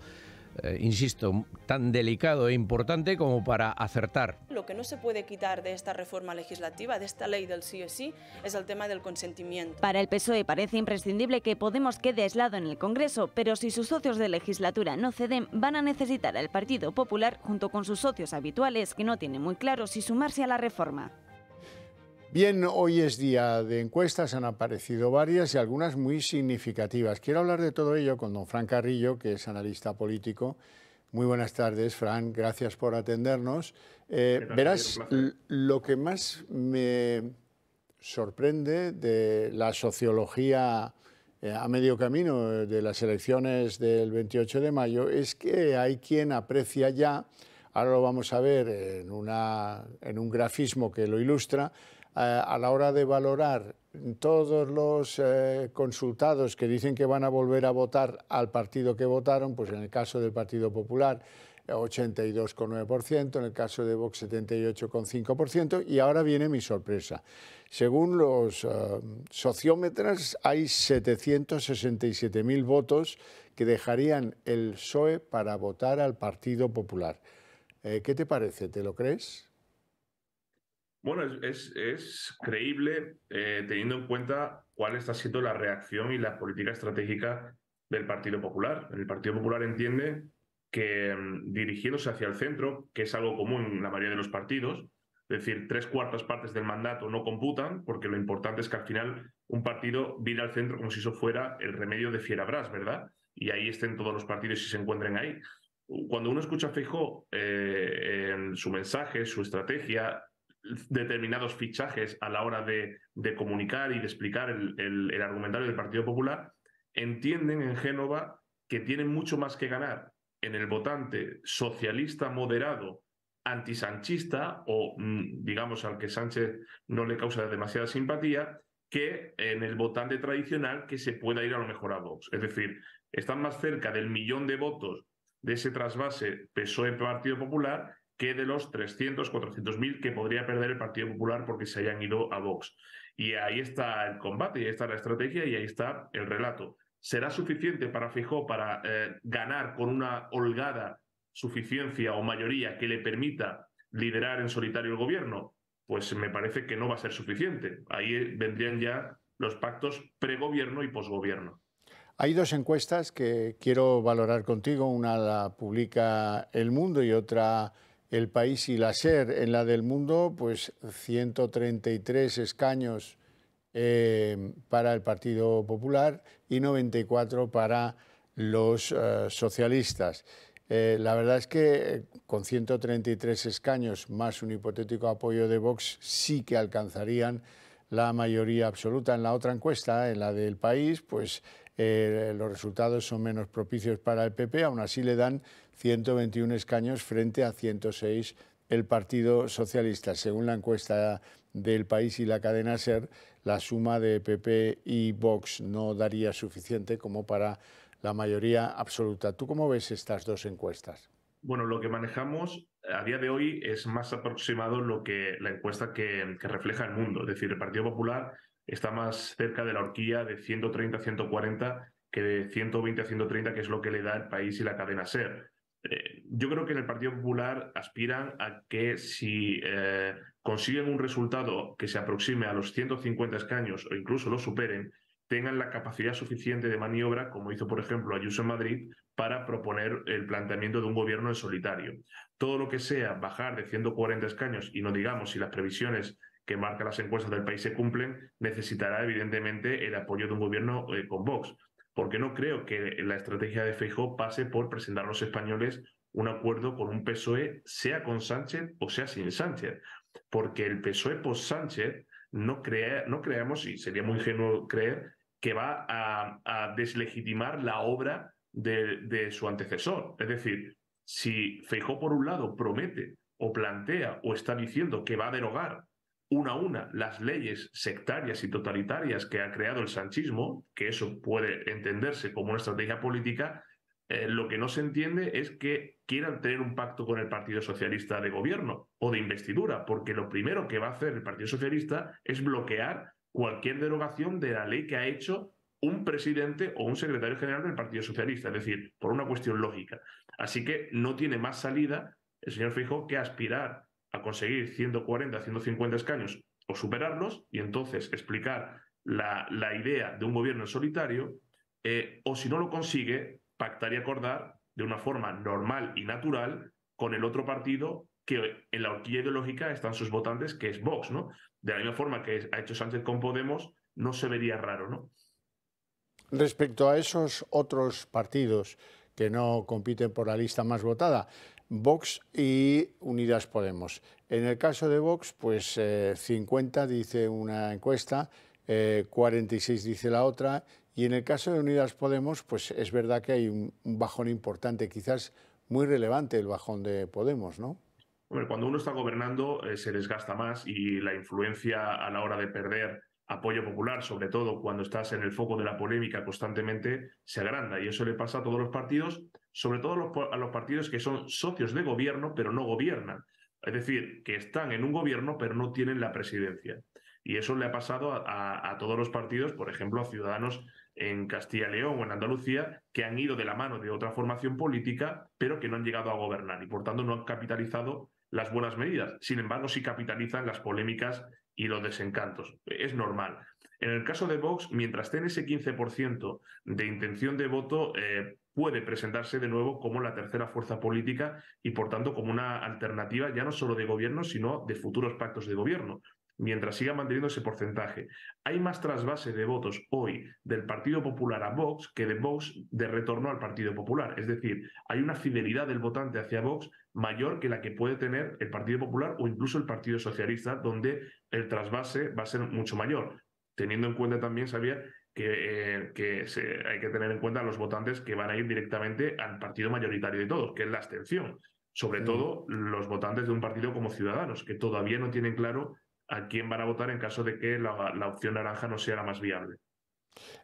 eh, insisto, tan delicado e importante como para acertar. Lo que no se puede quitar de esta reforma legislativa, de esta ley del sí o sí, es el tema del consentimiento. Para el PSOE parece imprescindible que Podemos quede aislado en el Congreso, pero si sus socios de legislatura no ceden, van a necesitar al Partido Popular, junto con sus socios habituales, que no tienen muy claro si sumarse a la reforma. Bien, hoy es día de encuestas, han aparecido varias y algunas muy significativas. Quiero hablar de todo ello con don Fran Carrillo, que es analista político. Muy buenas tardes, Fran, gracias por atendernos. Eh, verás, lo que más me sorprende de la sociología eh, a medio camino eh, de las elecciones del 28 de mayo es que hay quien aprecia ya, ahora lo vamos a ver en un grafismo que lo ilustra, eh, a la hora de valorar todos los eh, consultados que dicen que van a volver a votar al partido que votaron, pues en el caso del Partido Popular 82,9%, eh, en el caso de Vox 78,5% y ahora viene mi sorpresa. Según los sociómetras hay 767.000 votos que dejarían el PSOE para votar al Partido Popular. ¿Qué te parece? ¿Te lo crees? Bueno, es, es, creíble eh, teniendo en cuenta cuál está siendo la reacción y la política estratégica del Partido Popular. El Partido Popular entiende que mm, dirigiéndose hacia el centro, que es algo común en la mayoría de los partidos, es decir, tres cuartas partes del mandato no computan, porque lo importante es que al final un partido vira al centro como si eso fuera el remedio de Fierabras, ¿verdad? Y ahí estén todos los partidos y se encuentren ahí. Cuando uno escucha a eh, en su mensaje, su estrategia, determinados fichajes a la hora de, comunicar y de explicar el, el argumentario del Partido Popular, entienden en Génova que tienen mucho más que ganar en el votante socialista moderado antisanchista o mm, digamos al que Sánchez no le causa demasiada simpatía que en el votante tradicional que se pueda ir a lo mejor a Vox. Es decir, están más cerca del millón de votos de ese trasvase PSOE-Partido Popular que de los 300, mil que podría perder el Partido Popular porque se hayan ido a Vox. Y ahí está el combate, ahí está la estrategia y ahí está el relato. ¿Será suficiente para Fijó para eh, ganar con una holgada suficiencia o mayoría que le permita liderar en solitario el gobierno? Pues me parece que no va a ser suficiente. Ahí eh, vendrían ya los pactos pre-gobierno y posgobierno. Hay dos encuestas que quiero valorar contigo. Una la publica El Mundo y otra el país y la SER. En la del mundo, pues 133 escaños eh, para el Partido Popular y 94 para los eh, socialistas. Eh, la verdad es que con 133 escaños más un hipotético apoyo de Vox sí que alcanzarían la mayoría absoluta. En la otra encuesta, en la del país, pues los resultados son menos propicios para el PP, aún así le dan 121 escaños frente a 106 el Partido Socialista. Según la encuesta del país y la cadena SER, la suma de PP y Vox no daría suficiente como para la mayoría absoluta. ¿Tú cómo ves estas dos encuestas? Bueno, lo que manejamos a día de hoy es más aproximado lo que la encuesta que, refleja el mundo. Es decir, el Partido Popular está más cerca de la horquilla de 130 140 que de 120 a 130, que es lo que le da el país y la cadena SER. Eh, yo creo que en el Partido Popular aspiran a que si eh, consiguen un resultado que se aproxime a los 150 escaños o incluso lo superen, tengan la capacidad suficiente de maniobra, como hizo por ejemplo Ayuso en Madrid, para proponer el planteamiento de un gobierno en solitario. Todo lo que sea bajar de 140 escaños y no digamos si las previsiones que marcan las encuestas del país se cumplen, necesitará evidentemente el apoyo de un gobierno eh, con Vox porque no creo que la estrategia de Feijóo pase por presentar a los españoles un acuerdo con un PSOE, sea con Sánchez o sea sin Sánchez, porque el PSOE post Sánchez no, creemos, no y sería muy ingenuo creer, que va a, deslegitimar la obra de, su antecesor. Es decir, si Feijóo, por un lado promete o plantea o está diciendo que va a derogar una a una las leyes sectarias y totalitarias que ha creado el sanchismo, que eso puede entenderse como una estrategia política, eh, lo que no se entiende es que quieran tener un pacto con el Partido Socialista de gobierno o de investidura, porque lo primero que va a hacer el Partido Socialista es bloquear cualquier derogación de la ley que ha hecho un presidente o un secretario general del Partido Socialista, es decir, por una cuestión lógica. Así que no tiene más salida el señor Fijo que aspirar a conseguir 140, 150 escaños o superarlos y entonces explicar la, idea de un gobierno en solitario, eh, o si no lo consigue, pactar y acordar de una forma normal y natural con el otro partido que en la horquilla ideológica están sus votantes, que es Vox, ¿no? De la misma forma que ha hecho Sánchez con Podemos, no se vería raro, ¿no? Respecto a esos otros partidos que no compiten por la lista más votada, Vox y Unidas Podemos. En el caso de Vox, pues 50 eh, dice una encuesta, 46 eh, dice la otra, y en el caso de Unidas Podemos, pues es verdad que hay un, bajón importante, quizás muy relevante el bajón de Podemos, ¿no? Hombre, cuando uno está gobernando eh, se desgasta más y la influencia a la hora de perder apoyo popular, sobre todo cuando estás en el foco de la polémica constantemente, se agranda. Y eso le pasa a todos los partidos, sobre todo a los, partidos que son socios de gobierno, pero no gobiernan. Es decir, que están en un gobierno, pero no tienen la presidencia. Y eso le ha pasado a, todos los partidos, por ejemplo, a Ciudadanos en Castilla y León o en Andalucía, que han ido de la mano de otra formación política, pero que no han llegado a gobernar y, por tanto, no han capitalizado las buenas medidas. Sin embargo, sí capitalizan las polémicas y los desencantos. Es normal. En el caso de Vox, mientras tenga ese 15% de intención de voto, eh, puede presentarse de nuevo como la tercera fuerza política y, por tanto, como una alternativa ya no solo de gobierno, sino de futuros pactos de gobierno, mientras siga manteniendo ese porcentaje. Hay más trasvase de votos hoy del Partido Popular a Vox que de Vox de retorno al Partido Popular. Es decir, hay una fidelidad del votante hacia Vox mayor que la que puede tener el Partido Popular o incluso el Partido Socialista, donde el trasvase va a ser mucho mayor. Teniendo en cuenta también, sabía que, eh, hay que tener en cuenta los votantes que van a ir directamente al partido mayoritario de todos, que es la abstención. Sobre todo los votantes de un partido como Ciudadanos, que todavía no tienen claro a quién van a votar en caso de que la opción naranja no sea la más viable.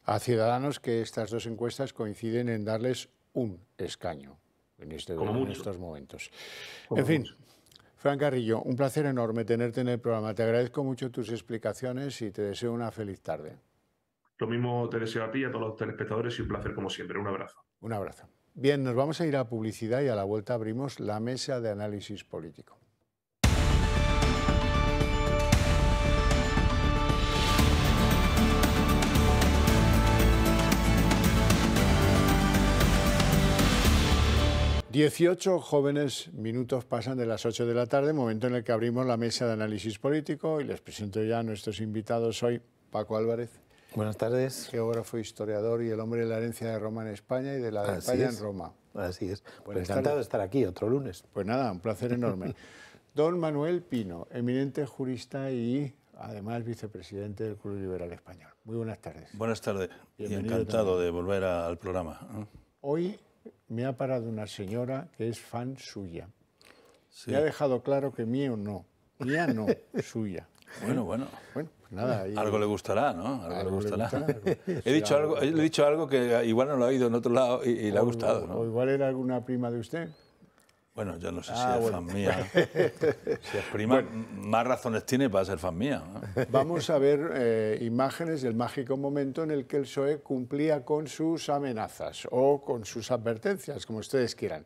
A Ciudadanos que estas dos encuestas coinciden en darles un escaño en, este, estos momentos. en fin. Fran Carrillo, un placer enorme tenerte en el programa. Te agradezco mucho tus explicaciones y te deseo una feliz tarde. Lo mismo te deseo a ti y a todos los telespectadores y un placer como siempre. Un abrazo. Un abrazo. Bien, nos vamos a ir a publicidad y a la vuelta abrimos la mesa de análisis político. 18 jóvenes minutos pasan de las 8 de la tarde, momento en el que abrimos la mesa de análisis político y les presento ya a nuestros invitados hoy. Paco Álvarez. Buenas tardes. Geógrafo, historiador y el hombre de la herencia de Roma en España y de la de España en Roma. Así es. Pues encantado de estar aquí otro lunes. Pues nada, un placer enorme. Don Manuel Pino, eminente jurista y además vicepresidente del Club Liberal Español. Muy buenas tardes. Buenas tardes. encantado de volver al programa. ¿eh? Hoy me ha parado una señora que es fan suya. Sí. ha dejado claro que mío no, mía no, suya. Bueno, bueno. Bueno, pues nada. Algo le gustará, ¿no? Algo, le gustará. he, dicho algo, he dicho algo que igual no lo ha oído en otro lado y, le ha gustado, O igual era alguna prima de usted. Bueno, yo no sé ah, si es fan mía. si es prima, más razones tiene para ser fan mía. Vamos a ver eh, imágenes del mágico momento en el que el PSOE cumplía con sus amenazas o con sus advertencias, como ustedes quieran.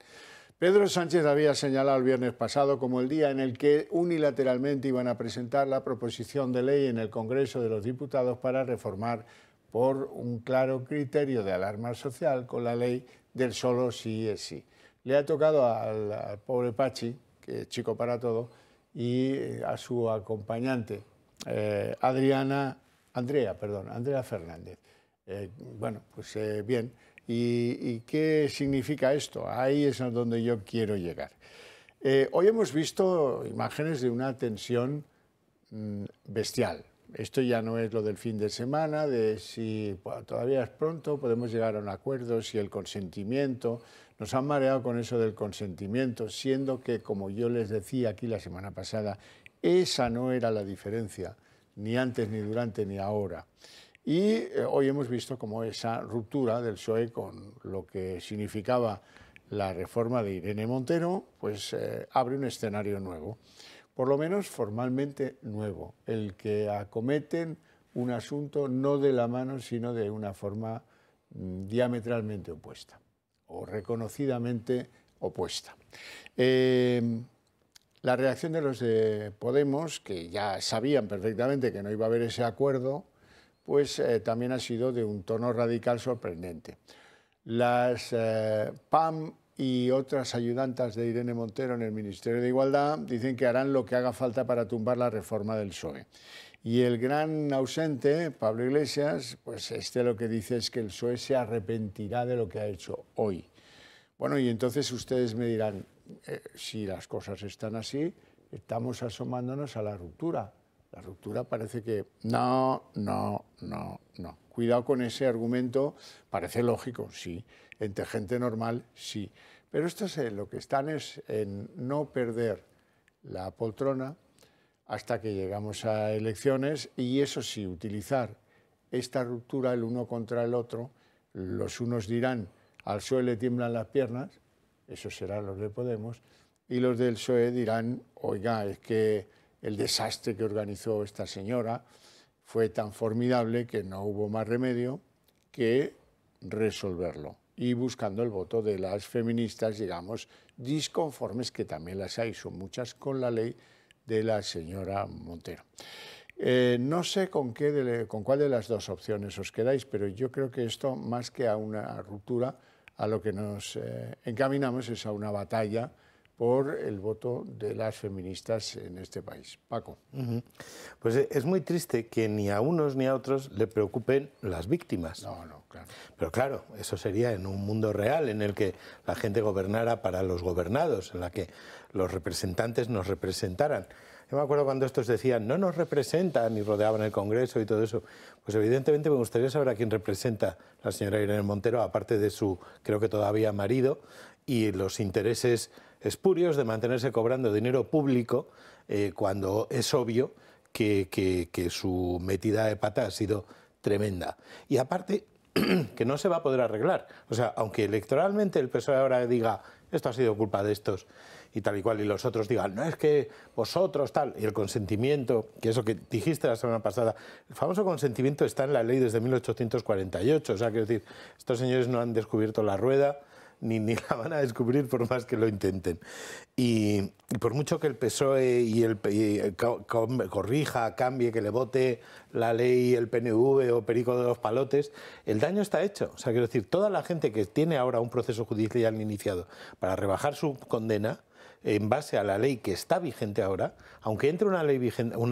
Pedro Sánchez había señalado el viernes pasado como el día en el que unilateralmente iban a presentar la proposición de ley en el Congreso de los Diputados para reformar por un claro criterio de alarma social con la ley del solo sí es sí. Le ha tocado al, pobre Pachi, que es chico para todo, y eh, a su acompañante, eh, Adriana, Andrea, perdón, Andrea Fernández. Eh, bueno, pues bien. ¿Y, qué significa esto? Ahí es donde yo quiero llegar. hoy hemos visto imágenes de una tensión mm, bestial. Esto ya no es lo del fin de semana, de si todavía es pronto, podemos llegar a un acuerdo, si el consentimiento, nos han mareado con eso del consentimiento, siendo que, como yo les decía aquí la semana pasada, esa no era la diferencia, ni antes, ni durante, ni ahora. Y eh, hoy hemos visto cómo esa ruptura del PSOE con lo que significaba la reforma de Irene Montero, pues eh, abre un escenario nuevo, por lo menos formalmente nuevo, el que acometen un asunto no de la mano, sino de una forma mm, diametralmente opuesta o reconocidamente opuesta. Em, la reacción de los de Podemos, que ya sabían perfectamente que no iba a haber ese acuerdo, pues eh, también ha sido de un tono radical sorprendente. Las eh, PAM y otras ayudantas de Irene Montero en el Ministerio de Igualdad dicen que harán lo que haga falta para tumbar la reforma del PSOE. Y el gran ausente, Pablo Iglesias, pues este lo que dice es que el PSOE se arrepentirá de lo que ha hecho hoy. Bueno, y entonces ustedes me dirán, eh, si las cosas están así, estamos asomándonos a la ruptura. La ruptura parece que no, no, no, no. Cuidado con ese argumento, parece lógico, sí, entre gente normal, sí. Pero estos es eh, lo que están es en no perder la poltrona hasta que llegamos a elecciones y eso sí, utilizar esta ruptura el uno contra el otro. Los unos dirán, al PSOE le tiemblan las piernas, eso será los de Podemos, y los del PSOE dirán, oiga, es que el desastre que organizó esta señora fue tan formidable que no hubo más remedio que resolverlo y buscando el voto de las feministas, digamos, disconformes, que también las hay, son muchas, con la ley de la señora Montero. Eh, no sé con, qué con cuál de las dos opciones os quedáis, pero yo creo que esto, más que a una ruptura, a lo que nos eh, encaminamos es a una batalla por el voto de las feministas en este país. Paco. Pues eh, es muy triste que ni a unos ni a otros le preocupen las víctimas. No, no, claro. Pero claro, eso sería en un mundo real en el que la gente gobernara para los gobernados, en la que los representantes nos representaran. Yo me acuerdo cuando estos decían, no nos representan y rodeaban el Congreso y todo eso. Pues evidentemente me gustaría saber a quién representa la señora Irene Montero, aparte de su, creo que todavía marido, y los intereses espurios de mantenerse cobrando dinero público eh, cuando es obvio que, su metida de pata ha sido tremenda. Y aparte, que no se va a poder arreglar. O sea, aunque electoralmente el PSOE ahora diga, esto ha sido culpa de estos y tal y cual, y los otros digan, no es que vosotros tal, y el consentimiento, que eso que dijiste la semana pasada, el famoso consentimiento está en la ley desde 1848, o sea, quiero decir, estos señores no han descubierto la rueda, ni, la van a descubrir por más que lo intenten. Y, por mucho que el PSOE y el, eh, corrija, cambie, que le vote la ley el PNV o Perico de los Palotes, el daño está hecho. O sea, quiero decir, toda la gente que tiene ahora un proceso judicial iniciado para rebajar su condena, en base a la ley que está vigente ahora, aunque entre una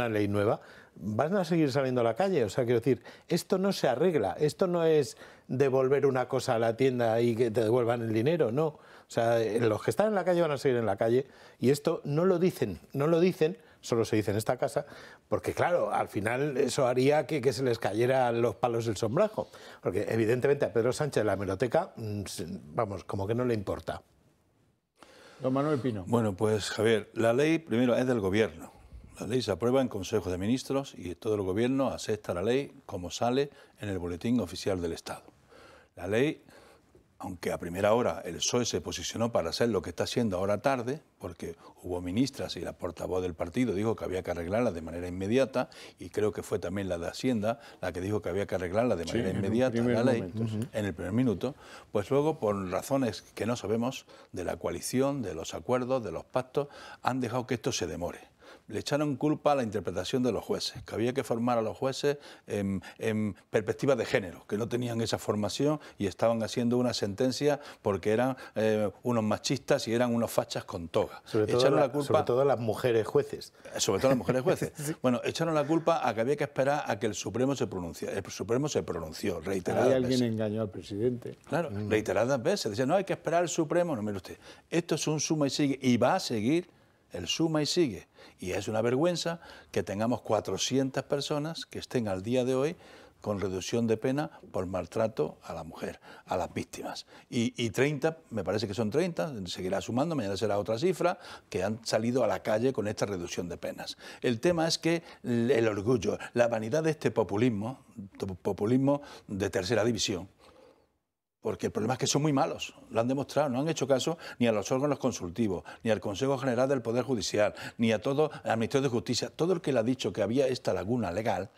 ley nueva, van a seguir saliendo a la calle. O sea, quiero decir, esto no se arregla, esto no es devolver una cosa a la tienda y que te devuelvan el dinero, no. O sea, eh, los que están en la calle van a seguir en la calle y esto no lo dicen, no lo dicen, solo se dice en esta casa, porque claro, al final eso haría que, se les cayeran los palos del sombrajo, porque evidentemente a Pedro Sánchez de la hemeroteca, mm, vamos, como que no le importa. Don Manuel Pino. Bueno, pues Javier, la ley primero es del gobierno la ley se aprueba en Consejo de Ministros y todo el Gobierno acepta la ley como sale en el Boletín Oficial del Estado. La ley, aunque a primera hora el PSOE se posicionó para hacer lo que está haciendo ahora tarde, porque hubo ministras y la portavoz del partido dijo que había que arreglarla de manera inmediata, y creo que fue también la de Hacienda la que dijo que había que arreglarla de manera inmediata, la ley, en el primer minuto, pues luego, por razones que no sabemos, de la coalición, de los acuerdos, de los pactos, han dejado que esto se demore le echaron culpa a la interpretación de los jueces, que había que formar a los jueces en, perspectiva de género, que no tenían esa formación y estaban haciendo una sentencia porque eran eh, unos machistas y eran unos fachas con toga. Sobre echaron todo, la, culpa, las mujeres jueces. Sobre todo las mujeres jueces. Eh, bueno, echaron la culpa a que había que esperar a que el Supremo se pronunciara. El Supremo se pronunció reiteradas alguien engañó al presidente. Claro, mm. reiteradas veces. Decía, no, hay que esperar al Supremo. No, mire usted, esto es un suma y sigue y va a seguir el suma y sigue. Y es una vergüenza que tengamos 400 personas que estén al día de hoy con reducción de pena por maltrato a la mujer, a las víctimas. Y, y, 30, me parece que son 30, seguirá sumando, mañana será otra cifra, que han salido a la calle con esta reducción de penas. El tema es que el orgullo, la vanidad de este populismo, populismo de tercera división, porque el problema es que son muy malos, lo han demostrado, no han hecho caso ni a los órganos consultivos, ni al Consejo General del Poder Judicial, ni a todo el Ministerio de Justicia. Todo el que le ha dicho que había esta laguna legal,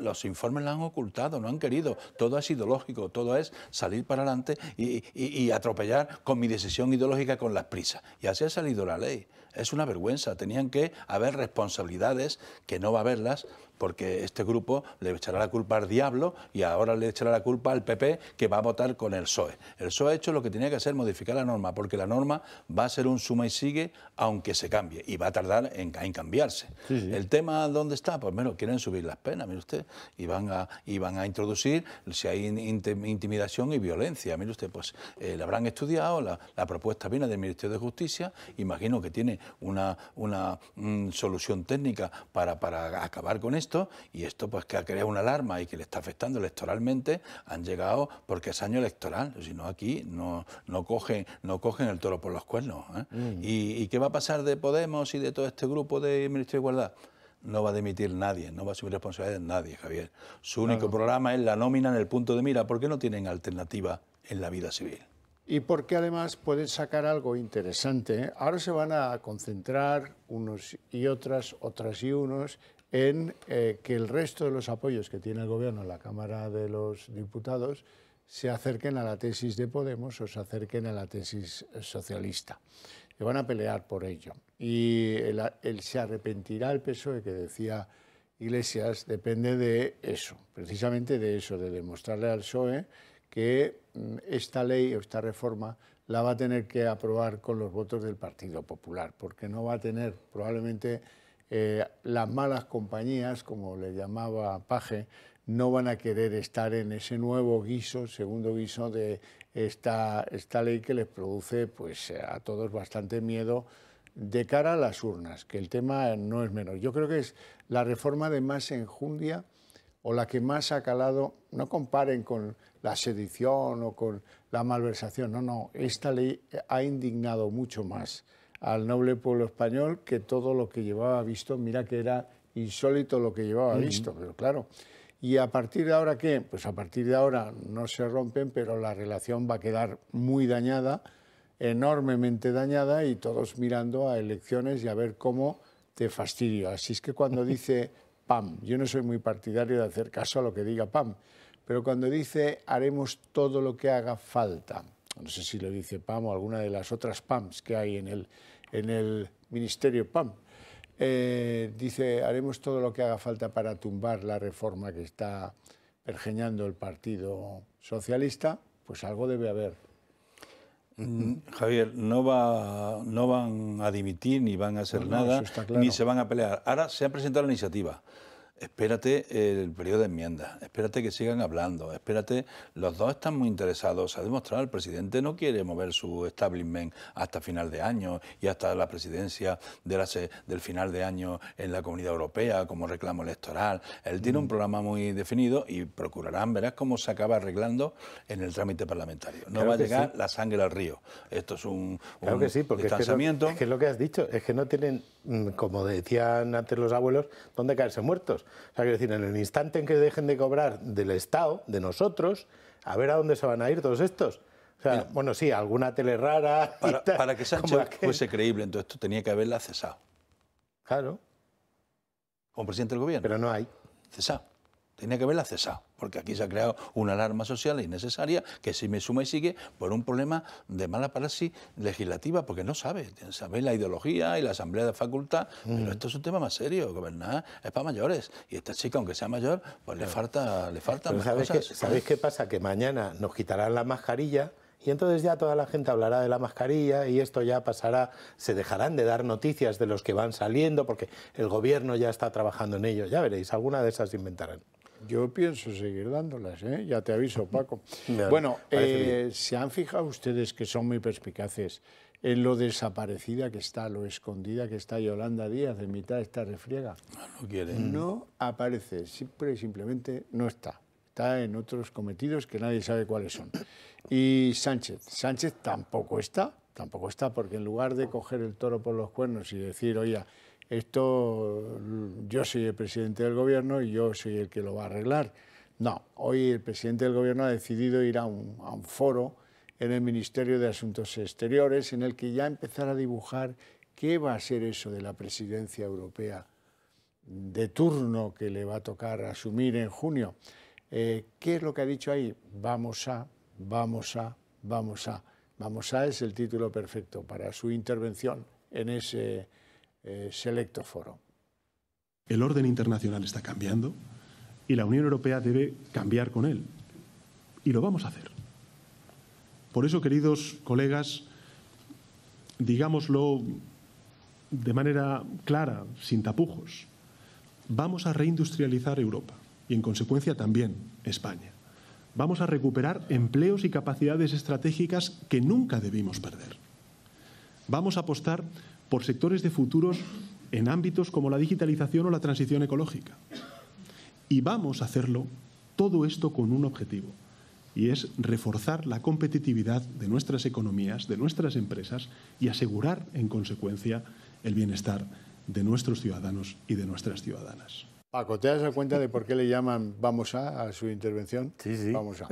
los informes la han ocultado, no han querido. Todo es ideológico, todo es salir para adelante y, y atropellar con mi decisión ideológica con las prisas. Y así ha salido la ley. Es una vergüenza. Tenían que haber responsabilidades, que no va a haberlas, porque este grupo le echará la culpa al diablo y ahora le echará la culpa al PP que va a votar con el PSOE. El PSOE ha hecho lo que tenía que hacer, modificar la norma, porque la norma va a ser un suma y sigue aunque se cambie y va a tardar en, en cambiarse. El tema dónde está, pues menos quieren subir las penas, mire usted, y van a, y van a introducir si hay intimidación y violencia. Mire usted, pues eh, la habrán estudiado, la, propuesta viene del Ministerio de Justicia, imagino que tiene una, una mm, solución técnica para acabar con esto y esto pues que ha creado una alarma y que le está afectando electoralmente, han llegado porque es año electoral, si no aquí no, no, cogen, no cogen el toro por los cuernos. ¿eh? Mm. ¿Y, qué va a pasar de Podemos y de todo este grupo de Ministerio de Igualdad? no va a dimitir nadie, no va a asumir responsabilidades nadie, Javier. Su único programa es la nómina en el punto de mira, porque no tienen alternativa en la vida civil. Y porque además pueden sacar algo interesante. Ahora se van a concentrar unos y otras, otras y unos, en eh, que el resto de los apoyos que tiene el Gobierno en la Cámara de los Diputados se acerquen a la tesis de Podemos o se acerquen a la tesis socialista. Y van a pelear por ello. Y el, se arrepentirá el PSOE que decía Iglesias, depende de eso, precisamente de eso, de demostrarle al PSOE que mm, esta ley o esta reforma la va a tener que aprobar con los votos del Partido Popular, porque no va a tener probablemente eh, las malas compañías, como le llamaba Paje, no van a querer estar en ese nuevo guiso, segundo guiso de esta, ley que les produce pues, eh, a todos bastante miedo de cara a las urnas, que el tema no es menor. Yo creo que es la reforma de más enjundia o la que más ha calado, no comparen con la sedición o con la malversación, no, no, esta ley ha indignado mucho más al noble pueblo español que todo lo que llevaba visto, mira que era insólito lo que llevaba visto, pero claro. Y a partir de ahora, ¿qué? Pues a partir de ahora no se rompen, pero la relación va a quedar muy dañada, enormemente dañada, y todos mirando a elecciones y a ver cómo te fastidio. Así es que cuando dice PAM, yo no soy muy partidario de hacer caso a lo que diga PAM, pero cuando dice haremos todo lo que haga falta, no sé si lo dice PAM o alguna de las otras PAMs que hay en el, Ministerio PAM. Eh, dice, haremos todo lo que haga falta para tumbar la reforma que está pergeñando el Partido Socialista, pues algo debe haber. Mm, Javier, no, van a dimitir ni van a hacer nada, ni se van a pelear. Ahora se ha presentado la iniciativa espérate el periodo de enmienda, espérate que sigan hablando, espérate, los dos están muy interesados, a ha demostrado, el presidente no quiere mover su establishment hasta final de año y hasta la presidencia de la, del final de año en la Comunidad Europea como reclamo electoral, él tiene un mm. programa muy definido y procurarán, verás cómo se acaba arreglando en el trámite parlamentario, no va a llegar la sangre al río, esto es un, claro sí, porque Es que, lo, que lo que has dicho, es que no tienen, mm, como decían antes los abuelos, dónde caerse muertos o sea, quiero decir, en el instante en que dejen de cobrar del Estado, de nosotros, a ver a dónde se van a ir todos estos. bueno, sí, alguna tele rara. Para, para que Sánchez fuese creíble, entonces esto tenía que haberla cesado. Claro. Como presidente del gobierno. Pero no hay. Cesado. Tiene que la cesado, porque aquí se ha creado una alarma social innecesaria que si me suma y sigue por un problema de mala parálisis legislativa, porque no sabe, sabe la ideología y la asamblea de facultad, pero mm. esto es un tema más serio, gobernar es para mayores, y esta chica, aunque sea mayor, pues le falta le falta, ¿sabéis Qué, ¿Sabéis qué pasa? Que mañana nos quitarán la mascarilla y entonces ya toda la gente hablará de la mascarilla y esto ya pasará, se dejarán de dar noticias de los que van saliendo porque el gobierno ya está trabajando en ello. Ya veréis, alguna de esas inventarán. Yo pienso seguir dándolas, ¿eh? ya te aviso, Paco. bueno, eh, se han fijado ustedes que son muy perspicaces en lo desaparecida que está, lo escondida que está Yolanda Díaz en mitad de esta refriega. No, quiere. Mm. No aparece, siempre simplemente no está. Está en otros cometidos que nadie sabe cuáles son. Y Sánchez, Sánchez tampoco está, tampoco está, porque en lugar de coger el toro por los cuernos y decir, oye esto yo soy el presidente del gobierno y yo soy el que lo va a arreglar. No, hoy el presidente del gobierno ha decidido ir a un, foro en el Ministerio de Asuntos Exteriores en el que ya empezar a dibujar qué va a ser eso de la presidencia europea de turno que le va a tocar asumir en junio. Eh, ¿Qué es lo que ha dicho ahí? Vamos a, vamos a, vamos a. Vamos a es el título perfecto para su intervención en ese eh, selecto foro. El orden internacional está cambiando y la Unión Europea debe cambiar con él. Y lo vamos a hacer. Por eso, queridos colegas, digámoslo de manera clara, sin tapujos, vamos a reindustrializar Europa y, en consecuencia, también España. Vamos a recuperar empleos y capacidades estratégicas que nunca debimos perder. Vamos a apostar por sectores de futuros en ámbitos como la digitalización o la transición ecológica. Y vamos a hacerlo todo esto con un objetivo, y es reforzar la competitividad de nuestras economías, de nuestras empresas y asegurar, en consecuencia, el bienestar de nuestros ciudadanos y de nuestras ciudadanas. Paco, ¿te das cuenta de por qué le llaman vamos a a su intervención? Sí, sí. Vamos a.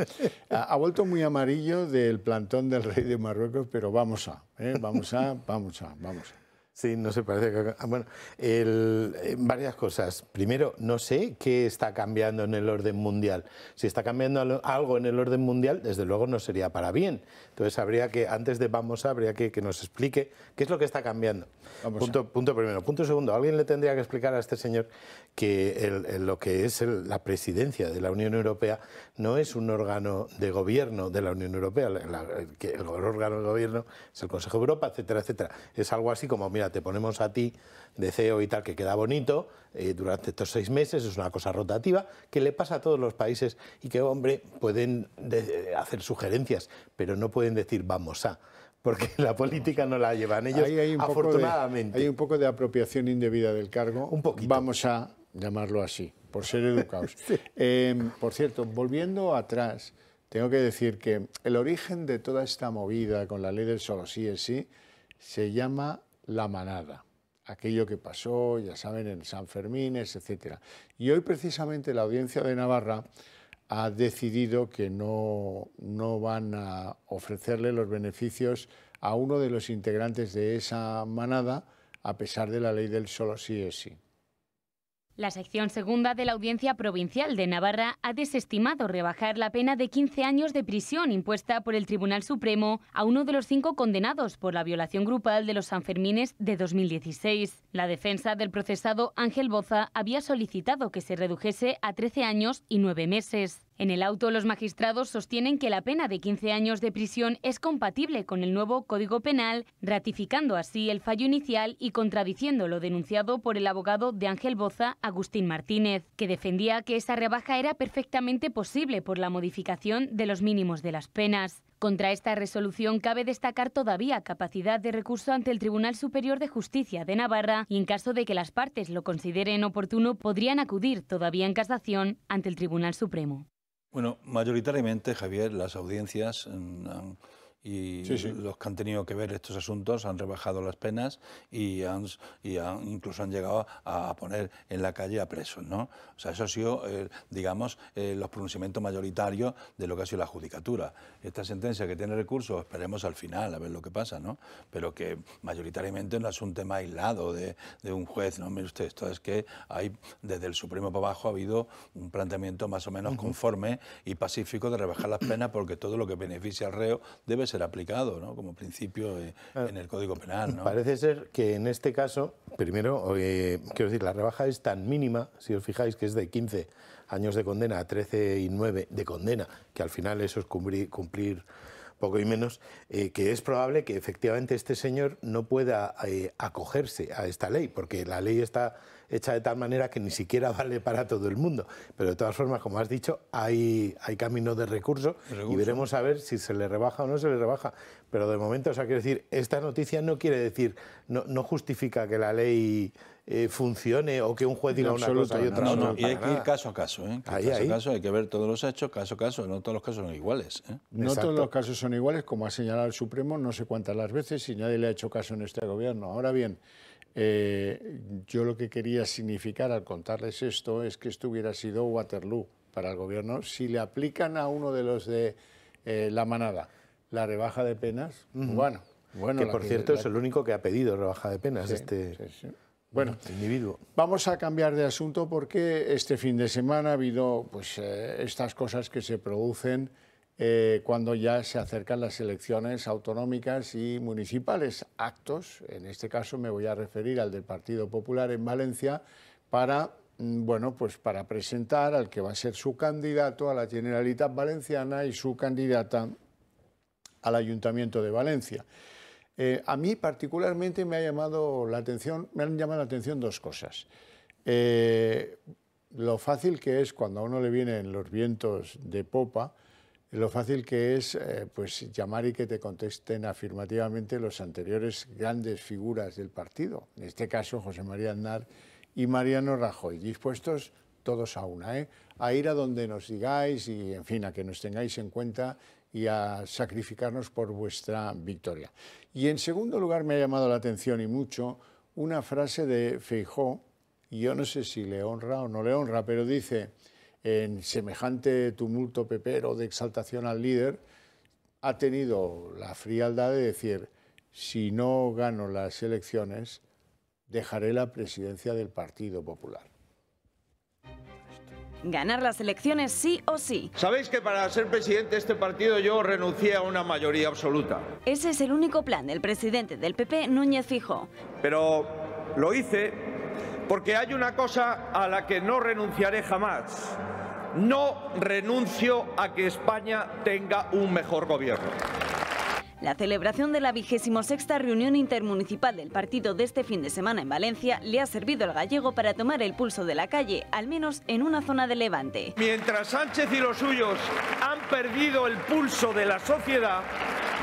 Ha, vuelto muy amarillo del plantón del rey de Marruecos, pero vamos a, ¿eh? vamos a, vamos a, vamos a. Sí, no se parece que... Ah, bueno, el, eh, varias cosas. Primero, no sé qué está cambiando en el orden mundial. Si está cambiando algo en el orden mundial, desde luego no sería para bien. Entonces, habría que, antes de vamos habría que que nos explique qué es lo que está cambiando. Ah, pues punto, primero. Punto segundo, alguien le tendría que explicar a este señor que lo que es la presidencia de la Unión Europea no es un órgano de gobierno de la Unión Europea. que el órgano de gobierno es el Consejo de Europa, etcétera, etcétera. Es algo así como, mira, te ponemos a ti de CEO y tal, que queda bonito eh, durante estos seis meses, es una cosa rotativa, que le pasa a todos los países y que, hombre, pueden eh, hacer sugerencias, pero no pueden decir vamos a porque la política no la llevan ellos, hay un afortunadamente. Poco de, hay un poco de apropiación indebida del cargo. Un poquito. Vamos a llamarlo así, por ser educados. Em, por cierto, volviendo atrás, tengo que decir que el origen de toda esta movida con la ley del solo sí es sí se llama la manada, aquello que pasó, ya saben, en San Fermín, etc. Y hoy precisamente la audiencia de Navarra ha decidido que no, no van a ofrecerle los beneficios a uno de los integrantes de esa manada, a pesar de la ley del solo sí es sí. La sección segunda de la Audiencia Provincial de Navarra ha desestimado rebajar la pena de 15 años de prisión impuesta por el Tribunal Supremo a uno de los cinco condenados por la violación grupal de los Sanfermines de 2016. La defensa del procesado Ángel Boza había solicitado que se redujese a 13 años y 9 meses. En el auto, los magistrados sostienen que la pena de 15 años de prisión es compatible con el nuevo Código Penal, ratificando así el fallo inicial y contradiciendo lo denunciado por el abogado de Ángel Boza, Agustín Martínez, que defendía que esa rebaja era perfectamente posible por la modificación de los mínimos de las penas. Contra esta resolución cabe destacar todavía capacidad de recurso ante el Tribunal Superior de Justicia de Navarra y en caso de que las partes lo consideren oportuno podrían acudir todavía en casación ante el Tribunal Supremo. Bueno, mayoritariamente, Javier, las audiencias mm, han y los que han tenido que ver estos asuntos han rebajado las penas y, han, incluso han llegado a, poner en la calle a presos. ¿no? O sea, eso ha sido, eh, digamos, eh, los pronunciamientos mayoritarios de lo que ha sido la judicatura. Esta sentencia que tiene recursos, esperemos al final a ver lo que pasa, ¿no? pero que mayoritariamente no es un tema aislado de, un juez. ¿no? Mire usted, esto es que hay, desde el Supremo para abajo ha habido un planteamiento más o menos conforme y pacífico de rebajar las penas porque todo lo que beneficia al reo debe ser aplicado como principio eh, en el Código Penal. Parece ser que en este caso, primero, eh, quiero decir, la rebaja es tan mínima, si os fijáis, que es de 15 años de condena a 13 y 9 de condena, que al final eso es cumplir poco y menos, eh, que es probable que efectivamente este señor no pueda eh, acogerse a esta ley, porque la ley está hecha de tal manera que ni siquiera vale para todo el mundo. Pero de todas formas, como has dicho, hay, hay camino de recurso, y veremos a ver si se le rebaja o no se le rebaja. Pero de momento, o sea, quiero decir, esta noticia no quiere decir, no justifica que la ley eh, funcione o que un juez diga una cosa y otra. No, no, no y hay que ir caso a caso. ¿eh? caso hay que ver todos los hechos, caso a caso. No todos los casos son iguales. ¿eh? No todos los casos son iguales, como ha señalado el Supremo no sé cuántas las veces y nadie le ha hecho caso en este gobierno. Ahora bien, yo lo que quería significar al contarles esto es que esto hubiera sido Waterloo para el gobierno si le aplican a uno de los de la manada la rebaja de penas. Bueno, bueno. Que por cierto es el único que ha pedido rebaja de penas. este... Bueno, individuo. vamos a cambiar de asunto porque este fin de semana ha habido pues, eh, estas cosas que se producen eh, cuando ya se acercan las elecciones autonómicas y municipales. Actos, en este caso me voy a referir al del Partido Popular en Valencia, para, mm, bueno, pues para presentar al que va a ser su candidato a la Generalitat Valenciana y su candidata al Ayuntamiento de Valencia. Eh, a mí particularmente me, ha llamado la atención, me han llamado la atención dos cosas. Eh, lo fácil que es cuando a uno le vienen los vientos de popa, lo fácil que es eh, pues llamar y que te contesten afirmativamente los anteriores grandes figuras del partido, en este caso José María Aznar y Mariano Rajoy, dispuestos todos a una, a ir a donde nos digáis y, en fin, a que nos tengáis en cuenta y a sacrificarnos por vuestra victoria. Y en segundo lugar me ha llamado la atención y mucho una frase de Feijó, y yo no sé si le honra o no le honra, pero dice, en semejante tumulto pepero de exaltación al líder, ha tenido la frialdad de decir, si no gano las elecciones, dejaré la presidencia del Partido Popular. Ganar las elecciones sí o sí. Sabéis que para ser presidente de este partido yo renuncié a una mayoría absoluta. Ese es el único plan del presidente del PP, Núñez Fijo. Pero lo hice porque hay una cosa a la que no renunciaré jamás. No renuncio a que España tenga un mejor gobierno. La celebración de la 26 reunión intermunicipal del partido de este fin de semana en Valencia le ha servido al gallego para tomar el pulso de la calle, al menos en una zona de Levante. Mientras Sánchez y los suyos han perdido el pulso de la sociedad,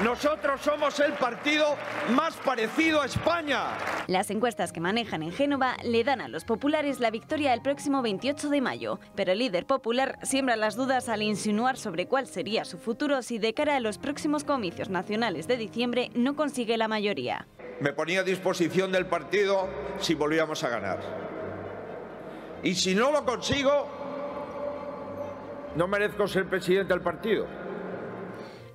nosotros somos el partido más parecido a España. Las encuestas que manejan en Génova le dan a los populares la victoria el próximo 28 de mayo, pero el líder popular siembra las dudas al insinuar sobre cuál sería su futuro si de cara a los próximos comicios nacionales de diciembre no consigue la mayoría. Me ponía a disposición del partido si volvíamos a ganar. Y si no lo consigo, no merezco ser presidente del partido.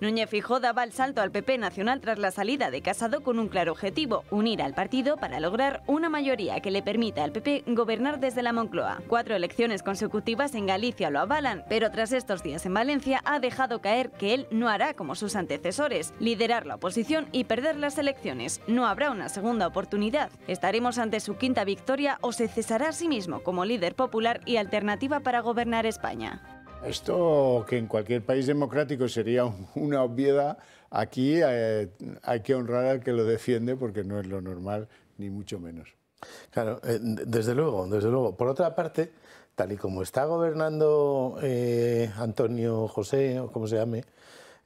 Núñez Fijó daba el salto al PP Nacional tras la salida de Casado con un claro objetivo, unir al partido para lograr una mayoría que le permita al PP gobernar desde la Moncloa. Cuatro elecciones consecutivas en Galicia lo avalan, pero tras estos días en Valencia ha dejado caer que él no hará como sus antecesores, liderar la oposición y perder las elecciones. No habrá una segunda oportunidad. Estaremos ante su quinta victoria o se cesará a sí mismo como líder popular y alternativa para gobernar España. Esto que en cualquier país democrático sería una obviedad, aquí eh, hay que honrar al que lo defiende porque no es lo normal, ni mucho menos. Claro, eh, desde luego, desde luego. Por otra parte, tal y como está gobernando eh, Antonio José, o como se llame,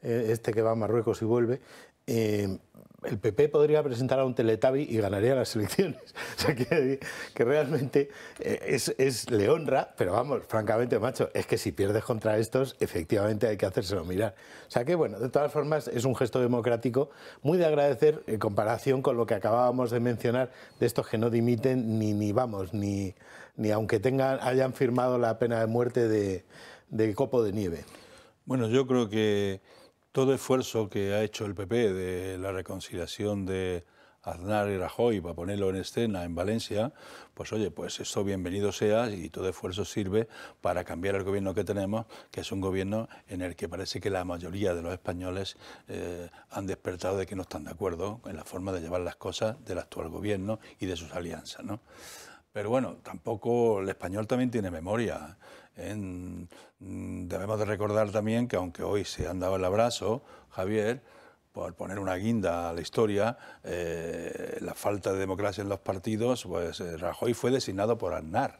este que va a Marruecos y vuelve, el PP podría presentar a un Teletabi y ganaría las elecciones. O sea, que, que realmente eh, es, le honra, pero vamos, francamente, macho, es que si pierdes contra estos, efectivamente hay que hacérselo mirar. O sea que, bueno, de todas formas, es un gesto democrático muy de agradecer en comparación con lo que acabábamos de mencionar de estos que no dimiten ni, ni vamos, ni, ni aunque tengan, hayan firmado la pena de muerte de copo de nieve. Bueno, yo creo que todo esfuerzo que ha hecho el PP de la reconciliación de Aznar y Rajoy para ponerlo en escena en Valencia, pues oye, pues eso bienvenido sea y todo esfuerzo sirve para cambiar el gobierno que tenemos, que es un gobierno en el que parece que la mayoría de los españoles eh, han despertado de que no están de acuerdo en la forma de llevar las cosas del actual gobierno y de sus alianzas. ¿no? Pero bueno, tampoco el español también tiene memoria. Mm, debemos de recordar también que aunque hoy se han dado el abrazo, Javier, por poner una guinda a la historia, eh, la falta de democracia en los partidos, pues eh, Rajoy fue designado por Aznar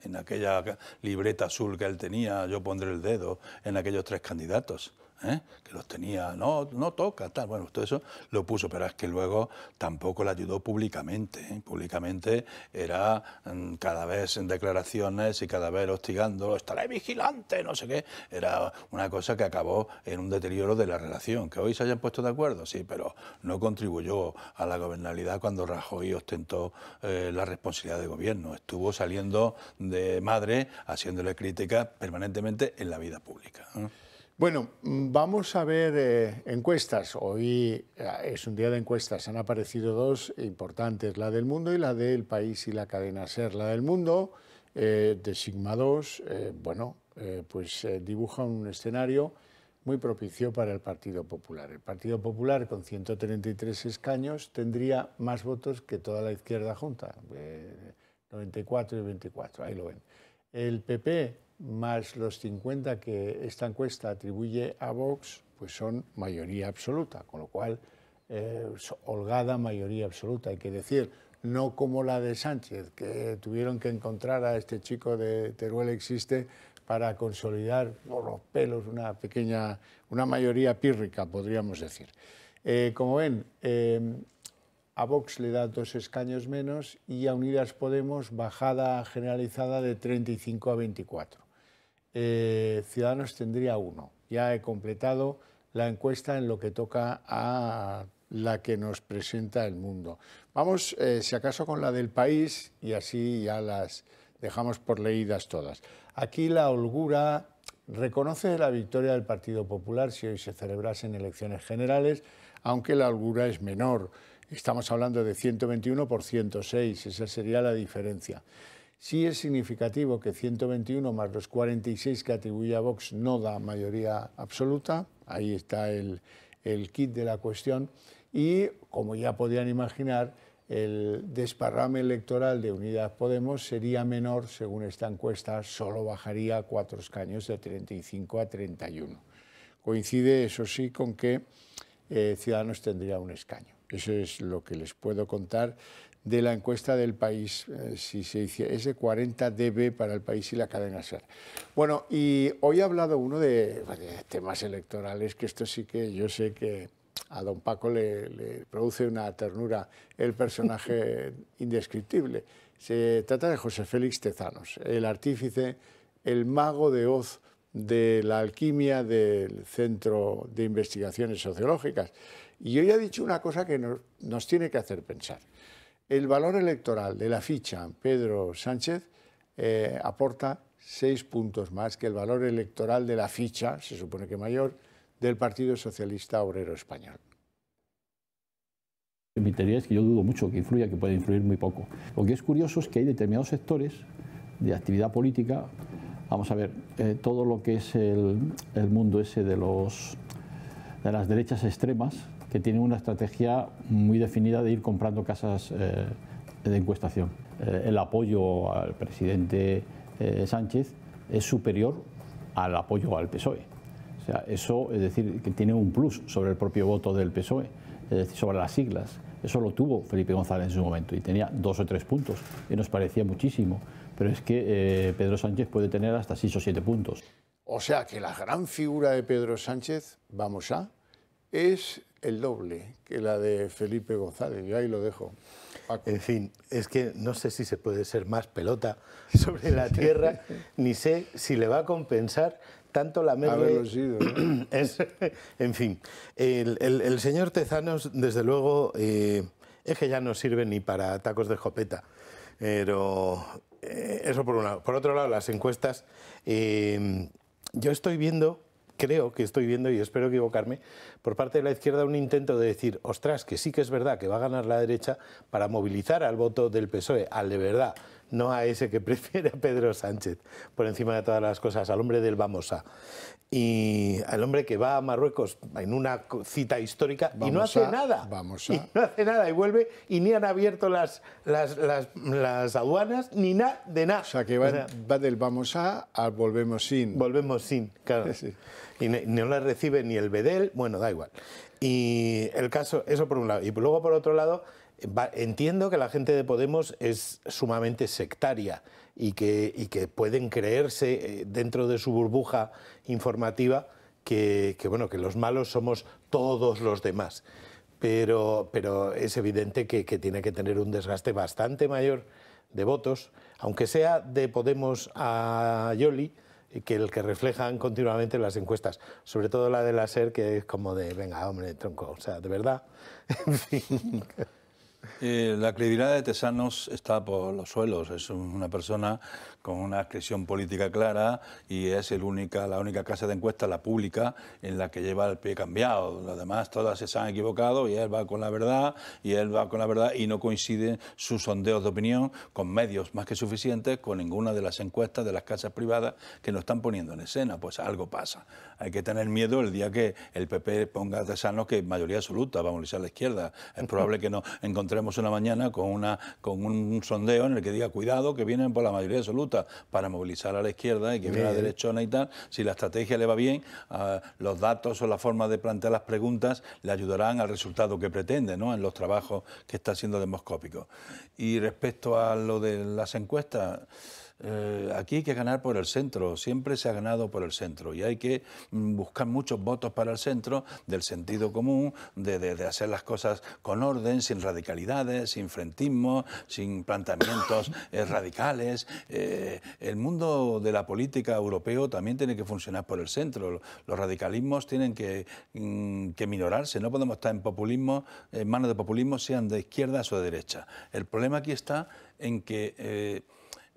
en aquella libreta azul que él tenía, yo pondré el dedo en aquellos tres candidatos. ¿eh? que los tenía, no, no toca, tal. Bueno, todo eso lo puso, pero es que luego tampoco le ayudó públicamente. ¿eh? Públicamente era mm, cada vez en declaraciones y cada vez hostigándolo, estaré vigilante, no sé qué. Era una cosa que acabó en un deterioro de la relación. Que hoy se hayan puesto de acuerdo, sí, pero no contribuyó a la gobernabilidad cuando Rajoy ostentó eh, la responsabilidad de gobierno. Estuvo saliendo de madre haciéndole crítica... permanentemente en la vida pública. Bueno, mm, vamos a ver eh, encuestas. Hoy eh, es un día de encuestas. Han aparecido dos importantes, la del mundo y la del país y la cadena SER. La del mundo, eh, de Sigma 2, bueno, pues dibuja un escenario muy propicio para el Partido Popular. El Partido Popular, con 133 escaños, tendría más votos que toda la izquierda junta, 94 y 24, ahí lo ven. El PP más los 50 que esta encuesta atribuye a Vox, pues son mayoría absoluta, con lo cual eh, holgada mayoría absoluta, hay que decir, no como la de Sánchez, que tuvieron que encontrar a este chico de Teruel existe para consolidar por los pelos una pequeña, una mayoría pírrica, podríamos decir. Eh, como ven, eh, a Vox le da dos escaños menos y a Unidas Podemos bajada generalizada de 35 a 24. Eh, Ciudadanos tendría uno. Ya he completado la encuesta en lo que toca a la que nos presenta el mundo. Vamos, eh, si acaso, con la del país y así ya las dejamos por leídas todas. Aquí la holgura reconoce la victoria del Partido Popular si hoy se celebrasen elecciones generales, aunque la holgura es menor. Estamos hablando de 121 por 106, esa sería la diferencia. Sí es significativo que 121 más los 46 que a Vox no da mayoría absoluta, ahí está el, kit de la cuestión, y como ya podían imaginar, el desparrame electoral de Unidad Podemos sería menor, según esta encuesta, solo bajaría cuatro escaños de 35 a 31. Coincide, eso sí, con que eh, Ciudadanos tendría un escaño. Eso es lo que les puedo contar de la encuesta del país, eh, si se dice, es de 40 dB para el país y la cadena SER. Bueno, y hoy ha hablado uno de, temas electorales, que esto sí que yo sé que a don Paco le, produce una ternura el personaje indescriptible. Se trata de José Félix Tezanos, el artífice, el mago de Oz de la alquimia del Centro de Investigaciones Sociológicas. Y hoy ha dicho una cosa que nos, nos tiene que hacer pensar. El valor electoral de la ficha Pedro Sánchez eh, aporta seis puntos más que el valor electoral de la ficha, se supone que mayor, del Partido Socialista Obrero Español. Mi teoría es que yo dudo mucho que influya, que puede influir muy poco. Lo que es curioso es que hay determinados sectores de actividad política, vamos a ver, eh, todo lo que es el, el mundo ese de, los, de las derechas extremas, que tiene una estrategia muy definida de ir comprando casas eh, de encuestación. Eh, el apoyo al presidente eh, Sánchez es superior al apoyo al PSOE. O sea, eso es decir, que tiene un plus sobre el propio voto del PSOE, es decir, sobre las siglas. Eso lo tuvo Felipe González en su momento y tenía dos o tres puntos y nos parecía muchísimo. Pero es que Pedro Sánchez puede tener hasta seis o siete puntos. O sea que la gran figura de Pedro Sánchez, vamos a, es el doble que la de Felipe González. y ahí lo dejo. En fin, es que no sé si se puede ser más pelota sobre la tierra, ni sé si le va a compensar tanto la media. sido. ¿no? en fin, el, señor Tezanos, desde luego, eh, es que ya no sirve ni para tacos de jopeta. Pero eh, eso por un lado. Por otro lado, las encuestas. Eh, yo estoy viendo creo que estoy viendo, y espero equivocarme, por parte de la izquierda un intento de decir, ostras, que sí que es verdad que va a ganar la derecha para movilizar al voto del PSOE, al de verdad, no a ese que prefiere a Pedro Sánchez, por encima de todas las cosas, al hombre del vamos a Y al hombre que va a Marruecos en una cita histórica y no hace nada. Y no hace nada y vuelve y ni han abierto las, las, aduanas ni nada de nada. O sea, que va, del Vamos a al Volvemos sin. Volvemos sin, claro. y no la recibe ni el Bedel, bueno, da igual. Y el caso, eso por un lado. Y luego por otro lado, entiendo que la gente de Podemos es sumamente sectaria y que, pueden creerse eh, dentro de su burbuja informativa que, bueno, que los malos somos todos los demás. Pero, es evidente que, que tiene que tener un desgaste bastante mayor de votos, aunque sea de Podemos a Yoli, que el que reflejan continuamente las encuestas, sobre todo la de la SER, que es como de, venga, hombre, tronco, o sea, de verdad. en fin. Eh, la credibilidad de Tesanos está por los suelos, es una persona con una expresión política clara y es el única, la única casa de encuesta, la pública, en la que lleva el pie cambiado. Además, demás todas se han equivocado y él va con la verdad y él va con la verdad y no coinciden sus sondeos de opinión con medios más que suficientes con ninguna de las encuestas de las casas privadas que nos están poniendo en escena. Pues algo pasa. Hay que tener miedo el día que el PP ponga de sano que mayoría absoluta, vamos a la izquierda. Es probable que nos encontremos una mañana con, una, con un sondeo en el que diga cuidado que vienen por la mayoría absoluta para movilizar a la izquierda y que vea a la derechona y tal, si la estrategia le va bien, ah, los datos o la forma de plantear las preguntas le ayudarán al resultado que pretende ¿no? en los trabajos que está haciendo demoscópico. Y respecto a lo de las encuestas... Eh, aquí hay que ganar por el centro, siempre se ha ganado por el centro y hay que mm, buscar muchos votos para el centro del sentido común, de, hacer las cosas con orden, sin radicalidades, sin frentismo, sin planteamientos eh, radicales. Eh, el mundo de la política europeo también tiene que funcionar por el centro. Los radicalismos tienen que, mm, que minorarse, no podemos estar en populismo, en manos de populismo, sean de izquierda o de derecha. El problema aquí está en que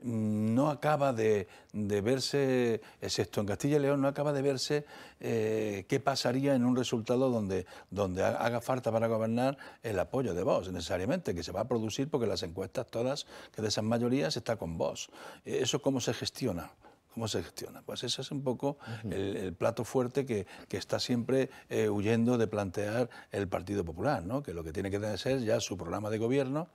no acaba de, verse, esto en Castilla y León, no acaba de verse eh, qué pasaría en un resultado donde, donde haga falta para gobernar el apoyo de vos, necesariamente, que se va a producir porque las encuestas todas, que de esas mayorías, está con vos. Eh, ¿Eso cómo se gestiona? ¿Cómo se gestiona? Pues ese es un poco el, plato fuerte que, está siempre eh, huyendo de plantear el Partido Popular, ¿no? que lo que tiene que tener es ya su programa de gobierno,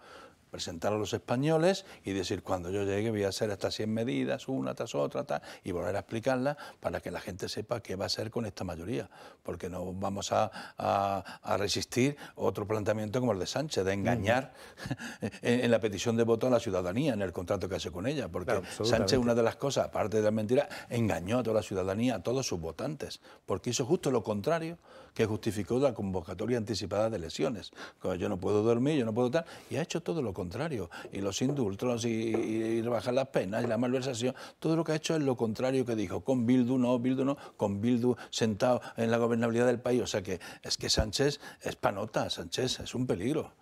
presentar a los españoles y decir, cuando yo llegue voy a hacer estas 100 medidas, una tras otra, y volver a explicarlas para que la gente sepa qué va a hacer con esta mayoría, porque no vamos a, resistir otro planteamiento como el de Sánchez, de engañar en, la petición de voto a la ciudadanía, en el contrato que hace con ella, porque Sánchez, una de las cosas, aparte de la mentira engañó a toda la ciudadanía, a todos sus votantes, porque hizo justo lo contrario que justificó la convocatoria anticipada de lesiones... yo no puedo dormir, yo no puedo tal. Y ha hecho todo lo contrario. Y los indultos y, rebajar las penas y la malversación, todo lo que ha hecho es lo contrario que dijo. Con Bildu no, Bildu no, con Bildu sentado en la gobernabilidad del país. O sea que es que Sánchez es panota, Sánchez es un peligro.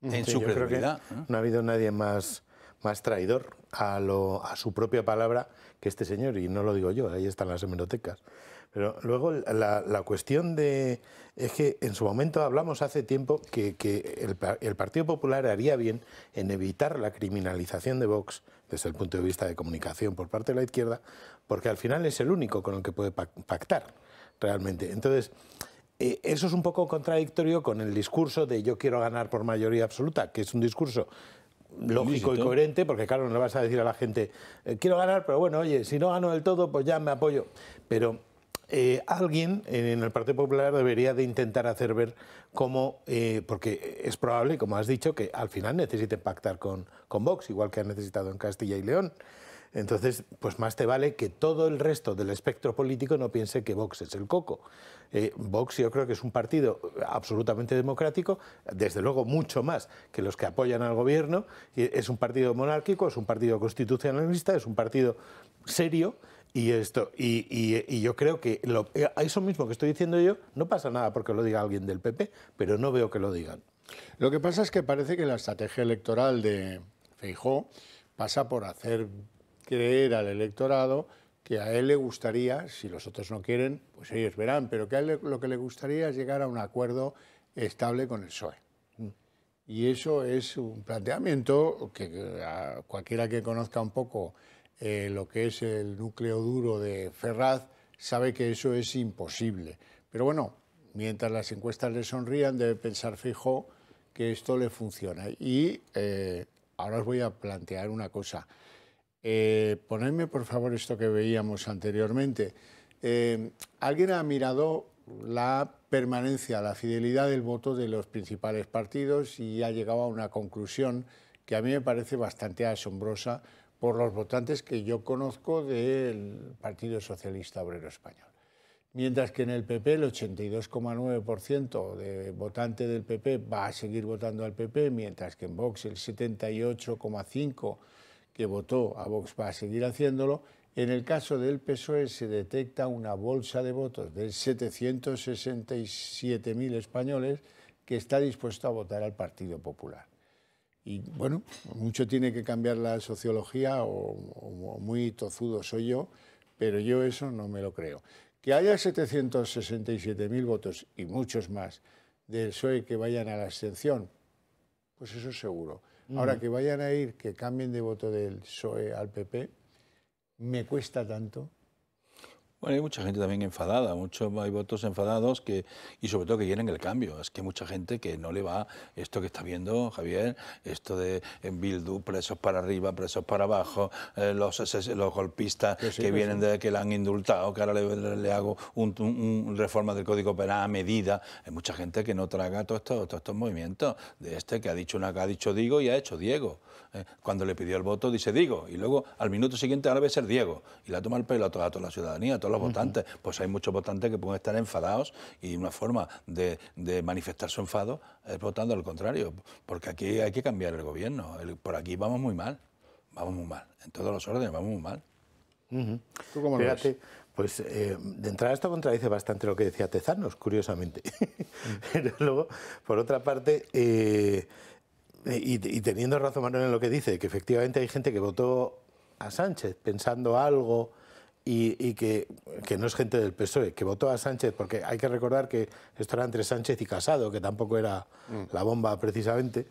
Mm, en su credibilidad. ¿eh? No ha habido nadie más más traidor a, a su propia palabra que este señor, y no lo digo yo, ahí están las hemerotecas. Pero luego la, cuestión de... Es que en su momento hablamos hace tiempo que, el, Partido Popular haría bien en evitar la criminalización de Vox desde el punto de vista de comunicación por parte de la izquierda, porque al final es el único con el que puede pactar realmente. Entonces, eh, eso es un poco contradictorio con el discurso de yo quiero ganar por mayoría absoluta, que es un discurso lógico y coherente, porque claro, no le vas a decir a la gente, eh, quiero ganar, pero bueno, oye, si no gano del todo, pues ya me apoyo. Pero eh, alguien en el Partido Popular debería de intentar hacer ver cómo, eh, porque es probable, como has dicho, que al final necesite pactar con, Vox, igual que ha necesitado en Castilla y León. Entonces, pues más te vale que todo el resto del espectro político no piense que Vox es el coco. Eh, Vox yo creo que es un partido absolutamente democrático, desde luego mucho más que los que apoyan al gobierno. Es un partido monárquico, es un partido constitucionalista, es un partido serio y esto, y, yo creo que a eh, eso mismo que estoy diciendo yo, no pasa nada porque lo diga alguien del PP, pero no veo que lo digan. Lo que pasa es que parece que la estrategia electoral de Feijó pasa por hacer creer al electorado que a él le gustaría, si los otros no quieren, pues ellos verán, pero que a él lo que le gustaría es llegar a un acuerdo estable con el PSOE. Y eso es un planteamiento que cualquiera que conozca un poco eh, lo que es el núcleo duro de Ferraz, sabe que eso es imposible. Pero bueno, mientras las encuestas le sonrían, debe pensar fijo que esto le funciona. Y eh, ahora os voy a plantear una cosa. Eh, ponedme, por favor, esto que veíamos anteriormente. Eh, ¿Alguien ha mirado la permanencia, la fidelidad del voto de los principales partidos y ha llegado a una conclusión que a mí me parece bastante asombrosa por los votantes que yo conozco del Partido Socialista Obrero Español. Mientras que en el PP el 82,9% de votante del PP va a seguir votando al PP, mientras que en Vox el 78,5% que votó a Vox va a seguir haciéndolo, en el caso del PSOE se detecta una bolsa de votos de 767.000 españoles que está dispuesto a votar al Partido Popular. Y bueno, mucho tiene que cambiar la sociología o, muy tozudo soy yo, pero yo eso no me lo creo. Que haya 767.000 votos y muchos más del PSOE que vayan a la abstención, pues eso es seguro. Ahora que vayan a ir, que cambien de voto del PSOE al PP, me cuesta tanto hay mucha gente también enfadada, muchos hay votos enfadados que, y sobre todo que quieren el cambio. Es que hay mucha gente que no le va esto que está viendo, Javier, esto de en Bildu, presos para arriba, presos para abajo, eh, los, los golpistas pues que pues vienen de que la han indultado, que ahora le, hago un, reforma del Código Penal a medida. Hay mucha gente que no traga todos estos, movimientos de este que ha dicho una que ha dicho Digo y ha hecho Diego. Eh, cuando le pidió el voto, dice Digo, y luego al minuto siguiente ahora va a ser Diego, y la toma el pelo a toda, a toda la ciudadanía, a todos los votantes. Pues hay muchos votantes que pueden estar enfadados y una forma de, manifestar su enfado es votando al contrario, porque aquí hay que cambiar el gobierno. por aquí vamos muy mal, vamos muy mal, en todos los órdenes vamos muy mal. ¿Tú cómo lo Fíjate, ves? Pues eh, de entrada esto contradice bastante lo que decía Tezanos, curiosamente. Mm. Pero luego, por otra parte, eh, eh, y, teniendo razón Manuel en lo que dice, que efectivamente hay gente que votó a Sánchez pensando algo y, que, no es gente del PSOE, que votó a Sánchez, porque hay que recordar que esto era entre Sánchez y Casado, que tampoco era mm. la bomba precisamente,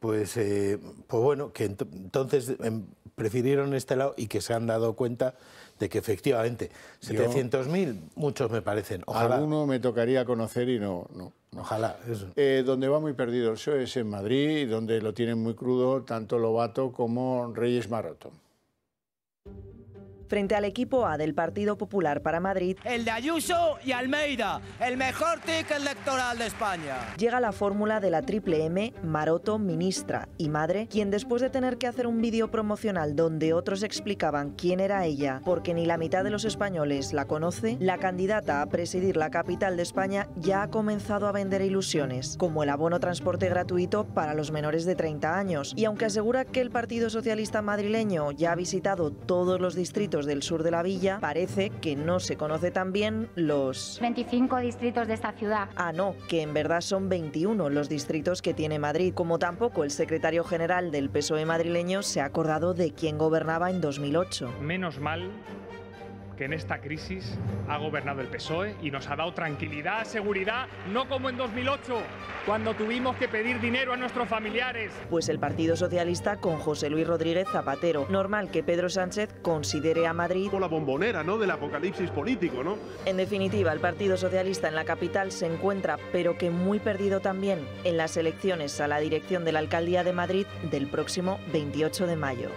pues, eh, pues bueno, que entonces em, prefirieron este lado y que se han dado cuenta de que efectivamente 700.000, muchos me parecen. Alguno me tocaría conocer y no. no, Ojalá. Eh, donde va muy perdido el show es en Madrid, donde lo tienen muy crudo tanto Lobato como Reyes Maroto frente al equipo A del Partido Popular para Madrid. El de Ayuso y Almeida, el mejor ticket electoral de España. Llega la fórmula de la triple M, Maroto, ministra y madre, quien después de tener que hacer un vídeo promocional donde otros explicaban quién era ella, porque ni la mitad de los españoles la conoce, la candidata a presidir la capital de España ya ha comenzado a vender ilusiones, como el abono transporte gratuito para los menores de 30 años. Y aunque asegura que el Partido Socialista madrileño ya ha visitado todos los distritos del sur de la villa, parece que no se conoce tan bien los 25 distritos de esta ciudad. Ah, no, que en verdad son 21 los distritos que tiene Madrid, como tampoco el secretario general del PSOE madrileño se ha acordado de quién gobernaba en 2008. Menos mal que en esta crisis ha gobernado el PSOE y nos ha dado tranquilidad, seguridad, no como en 2008, cuando tuvimos que pedir dinero a nuestros familiares. Pues el Partido Socialista con José Luis Rodríguez Zapatero. Normal que Pedro Sánchez considere a Madrid... la bombonera, ¿no?, del apocalipsis político, ¿no? En definitiva, el Partido Socialista en la capital se encuentra, pero que muy perdido también, en las elecciones a la dirección de la Alcaldía de Madrid del próximo 28 de mayo.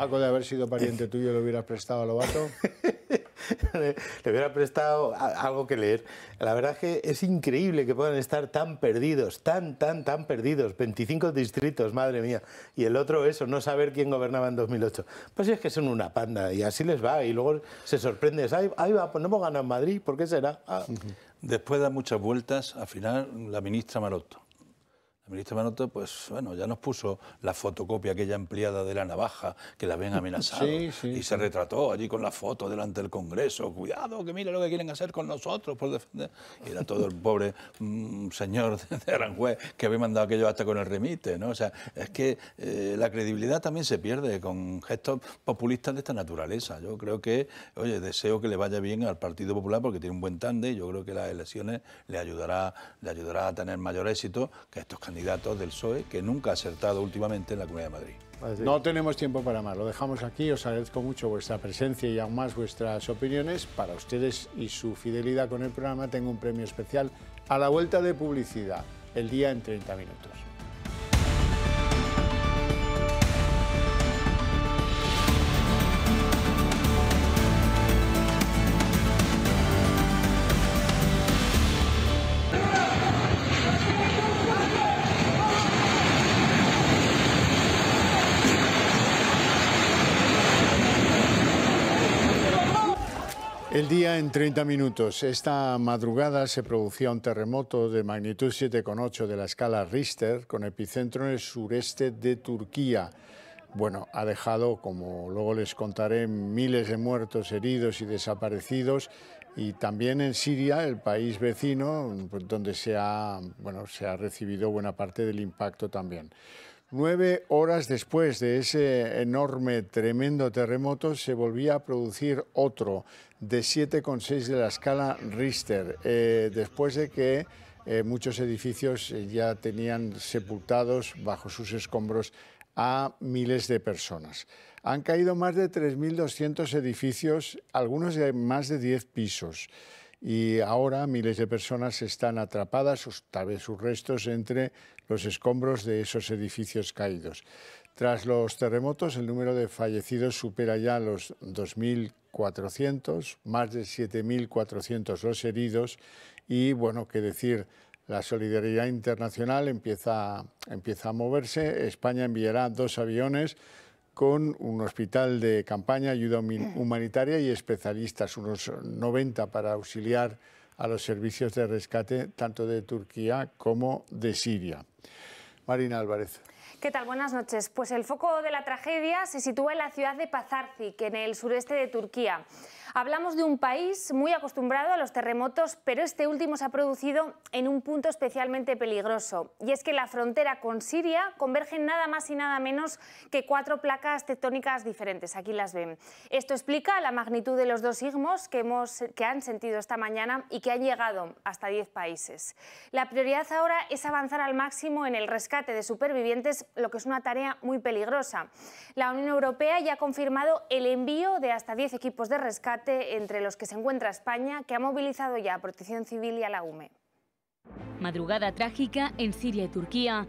Paco de haber sido pariente tuyo, ¿le hubieras prestado a Lobato? le, hubiera prestado algo que leer. La verdad es que es increíble que puedan estar tan perdidos, tan, tan, tan perdidos. 25 distritos, madre mía. Y el otro eso, no saber quién gobernaba en 2008. Pues es que son una panda y así les va. Y luego se sorprende, ahí, va, pues no hemos ganado en Madrid, ¿por qué será? Ah. Después da muchas vueltas, al final la ministra Maroto el ministro Manoto, pues bueno, ya nos puso la fotocopia aquella empleada de la navaja que la ven amenazado y se retrató allí con la foto delante del Congreso. Cuidado, que mira lo que quieren hacer con nosotros por defender. Y era todo el pobre mm, señor de Aranjuez que había mandado aquello hasta con el remite, ¿no? O sea, es que eh, la credibilidad también se pierde con gestos populistas de esta naturaleza. Yo creo que, oye, deseo que le vaya bien al Partido Popular porque tiene un buen tande y yo creo que las elecciones le ayudará, le ayudará a tener mayor éxito que estos candidatos datos del PSOE que nunca ha acertado últimamente en la Comunidad de Madrid. No tenemos tiempo para más, lo dejamos aquí, os agradezco mucho vuestra presencia y aún más vuestras opiniones. Para ustedes y su fidelidad con el programa tengo un premio especial a la vuelta de publicidad, el día en 30 minutos. 30 minutos. Esta madrugada se producía un terremoto de magnitud 7,8 de la escala Richter con epicentro en el sureste de Turquía. Bueno, ha dejado, como luego les contaré, miles de muertos, heridos y desaparecidos. Y también en Siria, el país vecino, pues, donde se ha, bueno, se ha recibido buena parte del impacto también. Nueve horas después de ese enorme, tremendo terremoto, se volvía a producir otro de 7,6 de la escala Richter, eh, después de que eh, muchos edificios eh, ya tenían sepultados bajo sus escombros a miles de personas. Han caído más de 3.200 edificios, algunos de más de 10 pisos y ahora miles de personas están atrapadas, tal vez sus restos, entre los escombros de esos edificios caídos. Tras los terremotos, el número de fallecidos supera ya los 2.400, más de 7.400 los heridos y, bueno, qué decir, la solidaridad internacional empieza, empieza a moverse. España enviará dos aviones con un hospital de campaña, ayuda mm. humanitaria y especialistas, unos 90 para auxiliar a los servicios de rescate tanto de Turquía como de Siria. Marina Álvarez. ¿Qué tal? Buenas noches. Pues el foco de la tragedia se sitúa en la ciudad de que en el sureste de Turquía. Hablamos de un país muy acostumbrado a los terremotos, pero este último se ha producido en un punto especialmente peligroso, y es que la frontera con Siria converge nada más y nada menos que cuatro placas tectónicas diferentes. Aquí las ven. Esto explica la magnitud de los dos sismos que, hemos, que han sentido esta mañana y que han llegado hasta 10 países. La prioridad ahora es avanzar al máximo en el rescate de supervivientes, lo que es una tarea muy peligrosa. La Unión Europea ya ha confirmado el envío de hasta 10 equipos de rescate entre los que se encuentra España, que ha movilizado ya a Protección Civil y a la UME. Madrugada trágica en Siria y Turquía.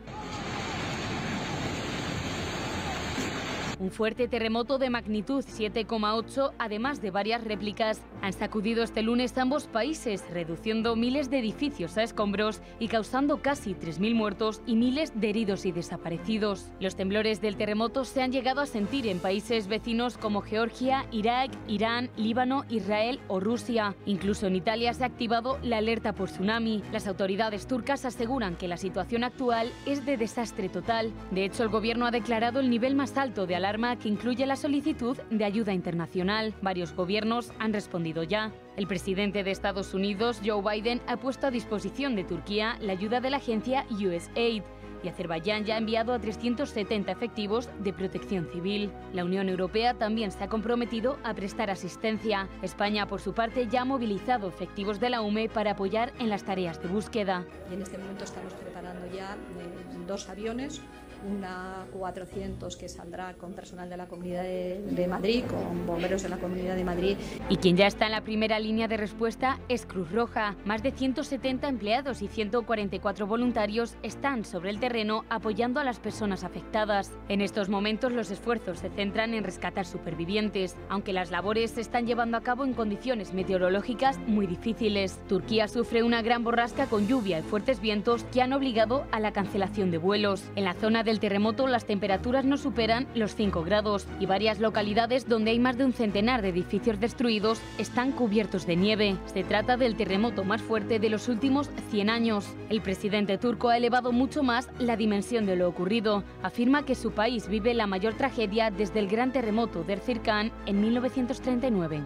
Un fuerte terremoto de magnitud 7,8, además de varias réplicas, han sacudido este lunes ambos países, reduciendo miles de edificios a escombros y causando casi 3.000 muertos y miles de heridos y desaparecidos. Los temblores del terremoto se han llegado a sentir en países vecinos como Georgia, Irak, Irán, Líbano, Israel o Rusia. Incluso en Italia se ha activado la alerta por tsunami. Las autoridades turcas aseguran que la situación actual es de desastre total. De hecho, el gobierno ha declarado el nivel más alto de alarma que incluye la solicitud de ayuda internacional. Varios gobiernos han respondido ya. El presidente de Estados Unidos, Joe Biden, ha puesto a disposición de Turquía la ayuda de la agencia USAID y Azerbaiyán ya ha enviado a 370 efectivos de protección civil. La Unión Europea también se ha comprometido a prestar asistencia. España, por su parte, ya ha movilizado efectivos de la UME para apoyar en las tareas de búsqueda. Y en este momento estamos preparando ya eh, dos aviones una 400 que saldrá con personal de la Comunidad de, Madrid, con bomberos de la Comunidad de Madrid. Y quien ya está en la primera línea de respuesta es Cruz Roja. Más de 170 empleados y 144 voluntarios están sobre el terreno apoyando a las personas afectadas. En estos momentos los esfuerzos se centran en rescatar supervivientes, aunque las labores se están llevando a cabo en condiciones meteorológicas muy difíciles. Turquía sufre una gran borrasca con lluvia y fuertes vientos que han obligado a la cancelación de vuelos. En la zona de el terremoto las temperaturas no superan los 5 grados y varias localidades donde hay más de un centenar de edificios destruidos están cubiertos de nieve. Se trata del terremoto más fuerte de los últimos 100 años. El presidente turco ha elevado mucho más la dimensión de lo ocurrido. Afirma que su país vive la mayor tragedia desde el gran terremoto de Erzincan en 1939.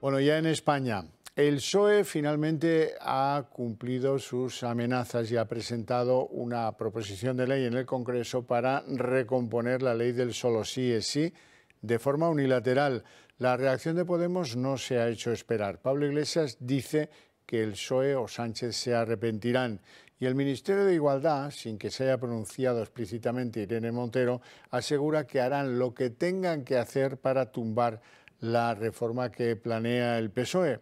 Bueno, ya en España, el PSOE finalmente ha cumplido sus amenazas y ha presentado una proposición de ley en el Congreso para recomponer la ley del solo sí es sí de forma unilateral. La reacción de Podemos no se ha hecho esperar. Pablo Iglesias dice que el PSOE o Sánchez se arrepentirán. Y el Ministerio de Igualdad, sin que se haya pronunciado explícitamente Irene Montero, asegura que harán lo que tengan que hacer para tumbar la reforma que planea el PSOE.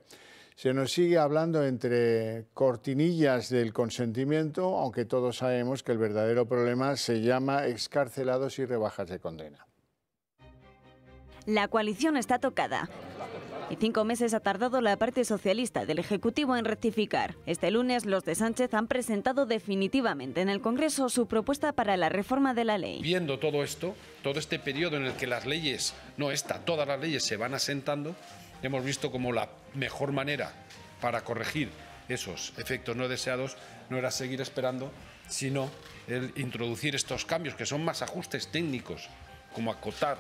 Se nos sigue hablando entre cortinillas del consentimiento, aunque todos sabemos que el verdadero problema se llama excarcelados y rebajas de condena. La coalición está tocada. Y cinco meses ha tardado la parte socialista del Ejecutivo en rectificar. Este lunes los de Sánchez han presentado definitivamente en el Congreso su propuesta para la reforma de la ley. Viendo todo esto, todo este periodo en el que las leyes, no esta, todas las leyes se van asentando, hemos visto como la mejor manera para corregir esos efectos no deseados no era seguir esperando, sino el introducir estos cambios, que son más ajustes técnicos, como acotar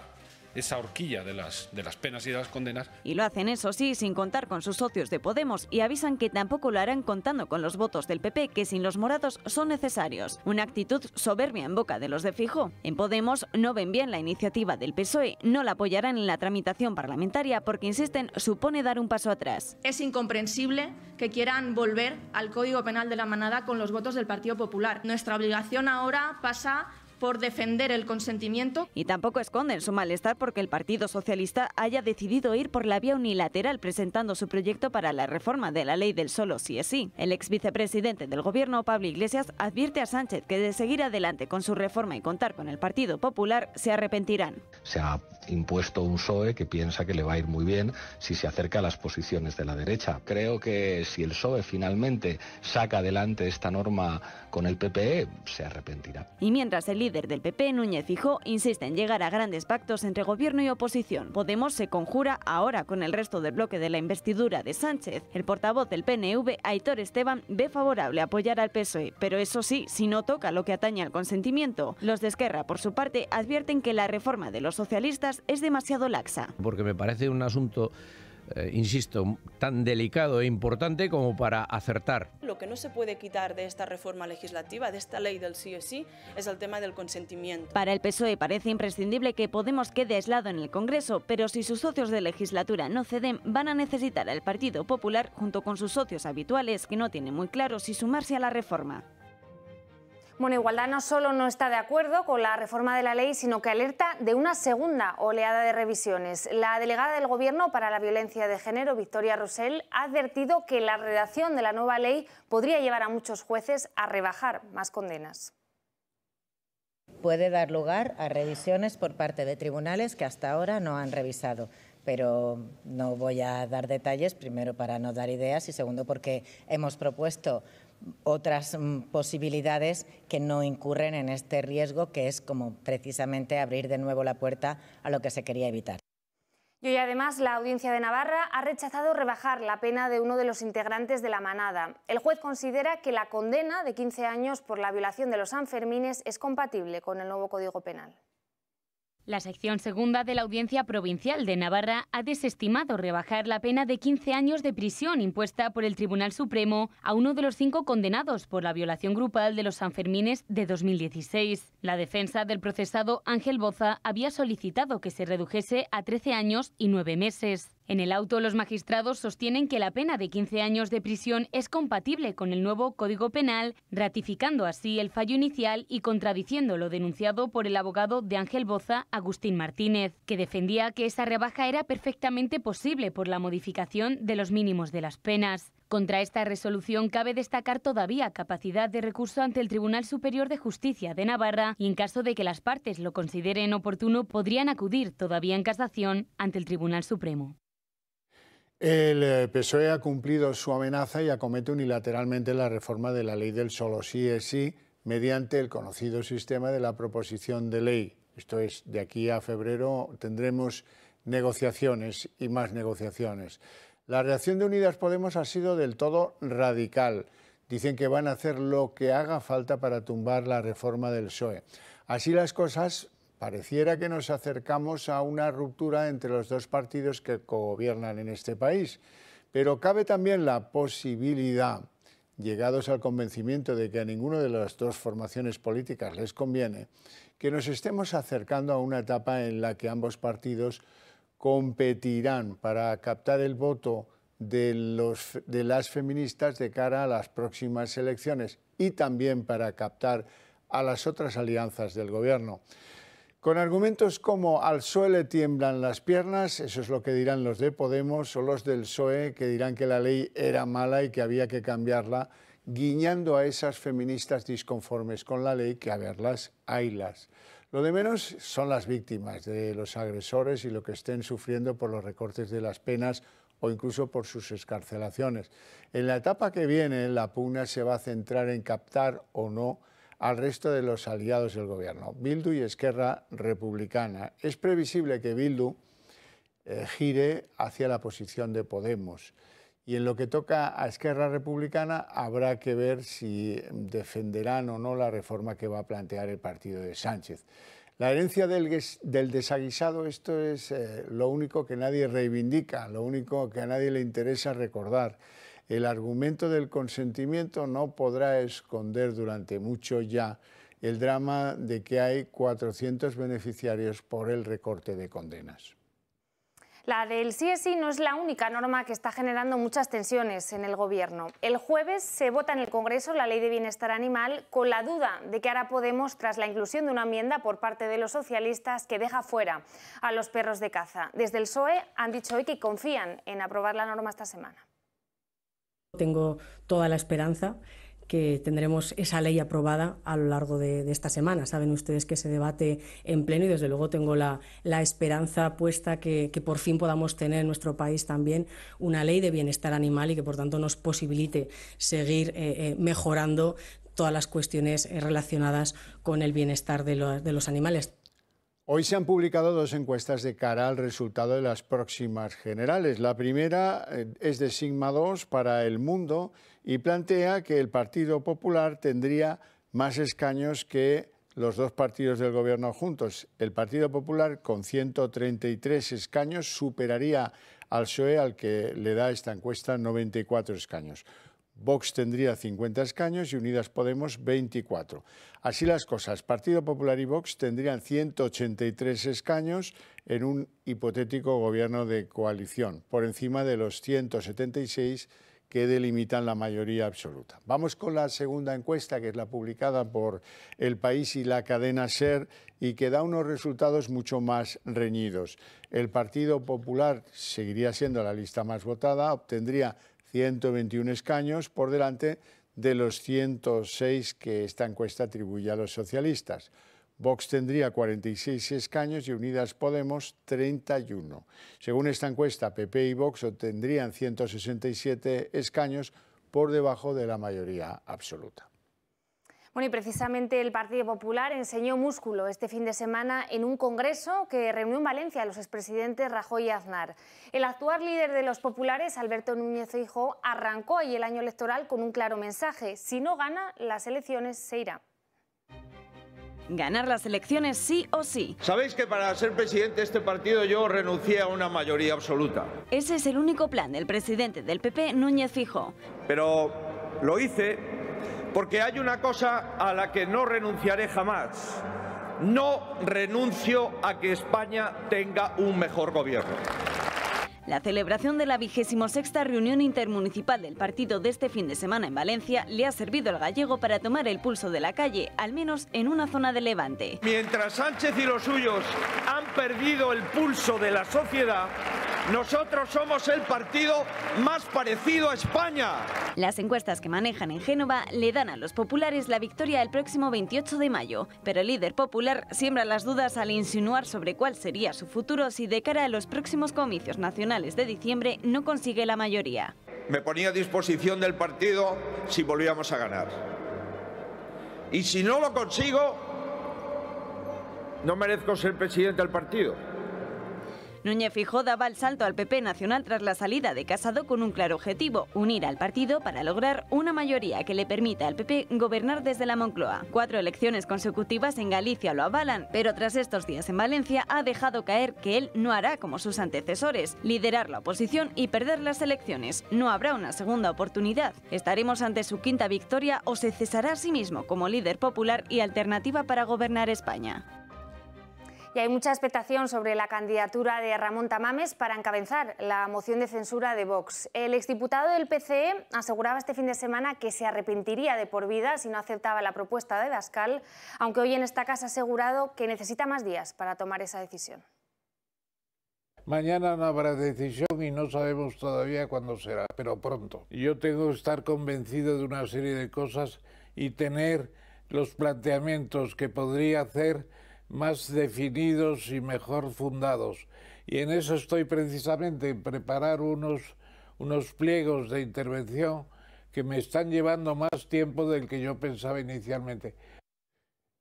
esa horquilla de las, penas y de las condenas. Y lo hacen, eso sí, sin contar con sus socios de Podemos y avisan que tampoco lo harán contando con los votos del PP, que sin los morados son necesarios. Una actitud soberbia en boca de los de Fijo. En Podemos no ven bien la iniciativa del PSOE, no la apoyarán en la tramitación parlamentaria porque, insisten, supone dar un paso atrás. Es incomprensible que quieran volver al Código Penal de la Manada con los votos del Partido Popular. Nuestra obligación ahora pasa por defender el consentimiento. Y tampoco esconden su malestar porque el Partido Socialista haya decidido ir por la vía unilateral presentando su proyecto para la reforma de la ley del solo sí es sí. El exvicepresidente del Gobierno, Pablo Iglesias, advierte a Sánchez que de seguir adelante con su reforma y contar con el Partido Popular se arrepentirán. Se ha impuesto un PSOE que piensa que le va a ir muy bien si se acerca a las posiciones de la derecha. Creo que si el PSOE finalmente saca adelante esta norma con el PPE, se arrepentirá. Y mientras el líder líder del PP, Núñez Fijó, insiste en llegar a grandes pactos entre gobierno y oposición. Podemos se conjura ahora con el resto del bloque de la investidura de Sánchez. El portavoz del PNV, Aitor Esteban, ve favorable apoyar al PSOE, pero eso sí, si no toca lo que atañe al consentimiento. Los de Esquerra, por su parte, advierten que la reforma de los socialistas es demasiado laxa. Porque me parece un asunto eh, insisto, tan delicado e importante como para acertar. Lo que no se puede quitar de esta reforma legislativa, de esta ley del sí es el tema del consentimiento. Para el PSOE parece imprescindible que Podemos quede aislado en el Congreso, pero si sus socios de legislatura no ceden, van a necesitar al Partido Popular junto con sus socios habituales que no tienen muy claro si sumarse a la reforma. Bueno, Igualdad no solo no está de acuerdo con la reforma de la ley, sino que alerta de una segunda oleada de revisiones. La delegada del Gobierno para la Violencia de Género, Victoria Rosell, ha advertido que la redacción de la nueva ley podría llevar a muchos jueces a rebajar más condenas puede dar lugar a revisiones por parte de tribunales que hasta ahora no han revisado. Pero no voy a dar detalles, primero para no dar ideas y segundo porque hemos propuesto otras mm, posibilidades que no incurren en este riesgo, que es como precisamente abrir de nuevo la puerta a lo que se quería evitar. Y además la Audiencia de Navarra ha rechazado rebajar la pena de uno de los integrantes de la manada. El juez considera que la condena de 15 años por la violación de los Sanfermines es compatible con el nuevo Código Penal. La sección segunda de la Audiencia Provincial de Navarra ha desestimado rebajar la pena de 15 años de prisión impuesta por el Tribunal Supremo a uno de los cinco condenados por la violación grupal de los Sanfermines de 2016. La defensa del procesado Ángel Boza había solicitado que se redujese a 13 años y 9 meses. En el auto, los magistrados sostienen que la pena de 15 años de prisión es compatible con el nuevo Código Penal, ratificando así el fallo inicial y contradiciendo lo denunciado por el abogado de Ángel Boza, Agustín Martínez, que defendía que esa rebaja era perfectamente posible por la modificación de los mínimos de las penas. Contra esta resolución cabe destacar todavía capacidad de recurso ante el Tribunal Superior de Justicia de Navarra y en caso de que las partes lo consideren oportuno podrían acudir todavía en casación ante el Tribunal Supremo. El eh, PSOE ha cumplido su amenaza y acomete unilateralmente la reforma de la ley del solo sí es sí mediante el conocido sistema de la proposición de ley. Esto es, de aquí a febrero tendremos negociaciones y más negociaciones. La reacción de Unidas Podemos ha sido del todo radical. Dicen que van a hacer lo que haga falta para tumbar la reforma del PSOE. Así las cosas, Pareciera que nos acercamos a una ruptura entre los dos partidos que gobiernan en este país, pero cabe también la posibilidad, llegados al convencimiento de que a ninguna de las dos formaciones políticas les conviene, que nos estemos acercando a una etapa en la que ambos partidos competirán para captar el voto de, de las feministas de cara a las próximas elecciones y también para captar a las otras alianzas del Gobierno. Con argumentos como al suelo tiemblan las piernas, eso es lo que dirán los de Podemos o los del PSOE, que dirán que la ley era mala y que había que cambiarla, guiñando a esas feministas disconformes con la ley, que a verlas, haylas. Lo de menos son las víctimas de los agresores y lo que estén sufriendo por los recortes de las penas o incluso por sus escarcelaciones. En la etapa que viene, la pugna se va a centrar en captar o no al resto de los aliados del gobierno, Bildu y Esquerra Republicana. Es previsible que Bildu eh, gire hacia la posición de Podemos. Y en lo que toca a Esquerra Republicana, habrá que ver si defenderán o no la reforma que va a plantear el partido de Sánchez. La herencia del, desaguisado, esto es eh, lo único que nadie reivindica, lo único que a nadie le interesa recordar el argumento del consentimiento no podrá esconder durante mucho ya el drama de que hay 400 beneficiarios por el recorte de condenas. La del CSI no es la única norma que está generando muchas tensiones en el Gobierno. El jueves se vota en el Congreso la Ley de Bienestar Animal con la duda de que ahora Podemos tras la inclusión de una enmienda por parte de los socialistas que deja fuera a los perros de caza. Desde el PSOE han dicho hoy que confían en aprobar la norma esta semana. Tengo toda la esperanza que tendremos esa ley aprobada a lo largo de, esta semana. Saben ustedes que se debate en pleno y desde luego tengo la, esperanza puesta que, por fin podamos tener en nuestro país también una ley de bienestar animal y que por tanto nos posibilite seguir eh, eh, mejorando todas las cuestiones eh, relacionadas con el bienestar de los animales. Hoy se han publicado dos encuestas de cara al resultado de las próximas generales. La primera eh, es de Sigma 2 para El Mundo y plantea que el Partido Popular tendría más escaños que los dos partidos del gobierno juntos. El Partido Popular con 133 escaños superaría al PSOE al que le da esta encuesta 94 escaños. Vox tendría 50 escaños y Unidas Podemos 24. Así las cosas, Partido Popular y Vox tendrían 183 escaños en un hipotético gobierno de coalición, por encima de los 176 que delimitan la mayoría absoluta. Vamos con la segunda encuesta, que es la publicada por El País y la cadena SER, y que da unos resultados mucho más reñidos. El Partido Popular seguiría siendo la lista más votada, obtendría 121 escaños por delante de los 106 que esta encuesta atribuye a los socialistas. Vox tendría 46 escaños y Unidas Podemos 31. Según esta encuesta, PP y Vox obtendrían 167 escaños por debajo de la mayoría absoluta y precisamente el Partido Popular enseñó músculo este fin de semana en un congreso que reunió en Valencia a los expresidentes Rajoy y Aznar. El actual líder de los populares, Alberto Núñez hijo arrancó ahí el año electoral con un claro mensaje. Si no gana las elecciones, se irá. Ganar las elecciones sí o sí. Sabéis que para ser presidente de este partido yo renuncié a una mayoría absoluta. Ese es el único plan del presidente del PP, Núñez Fijo. Pero lo hice porque hay una cosa a la que no renunciaré jamás. No renuncio a que España tenga un mejor gobierno. La celebración de la vigésimo sexta reunión intermunicipal del partido de este fin de semana en Valencia le ha servido al gallego para tomar el pulso de la calle, al menos en una zona de Levante. Mientras Sánchez y los suyos han perdido el pulso de la sociedad, nosotros somos el partido más parecido a España. Las encuestas que manejan en Génova le dan a los populares la victoria el próximo 28 de mayo, pero el líder popular siembra las dudas al insinuar sobre cuál sería su futuro si de cara a los próximos comicios nacionales de diciembre no consigue la mayoría. Me ponía a disposición del partido si volvíamos a ganar. Y si no lo consigo, no merezco ser presidente del partido. Núñez Fijó daba el salto al PP Nacional tras la salida de Casado con un claro objetivo, unir al partido para lograr una mayoría que le permita al PP gobernar desde la Moncloa. Cuatro elecciones consecutivas en Galicia lo avalan, pero tras estos días en Valencia ha dejado caer que él no hará como sus antecesores, liderar la oposición y perder las elecciones. No habrá una segunda oportunidad. Estaremos ante su quinta victoria o se cesará a sí mismo como líder popular y alternativa para gobernar España que hay mucha expectación sobre la candidatura de Ramón Tamames para encabezar la moción de censura de Vox. El exdiputado del PCE aseguraba este fin de semana que se arrepentiría de por vida si no aceptaba la propuesta de dascal aunque hoy en esta casa ha asegurado que necesita más días para tomar esa decisión. Mañana no habrá decisión y no sabemos todavía cuándo será, pero pronto. Yo tengo que estar convencido de una serie de cosas y tener los planteamientos que podría hacer más definidos y mejor fundados. Y en eso estoy precisamente, en preparar unos, unos pliegos de intervención que me están llevando más tiempo del que yo pensaba inicialmente.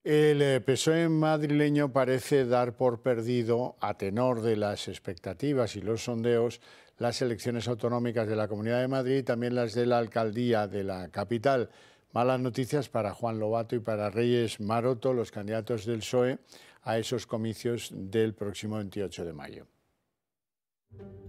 El eh, PSOE madrileño parece dar por perdido, a tenor de las expectativas y los sondeos, las elecciones autonómicas de la Comunidad de Madrid y también las de la Alcaldía de la capital. Malas noticias para Juan Lobato y para Reyes Maroto, los candidatos del PSOE, a esos comicios del próximo 28 de mayo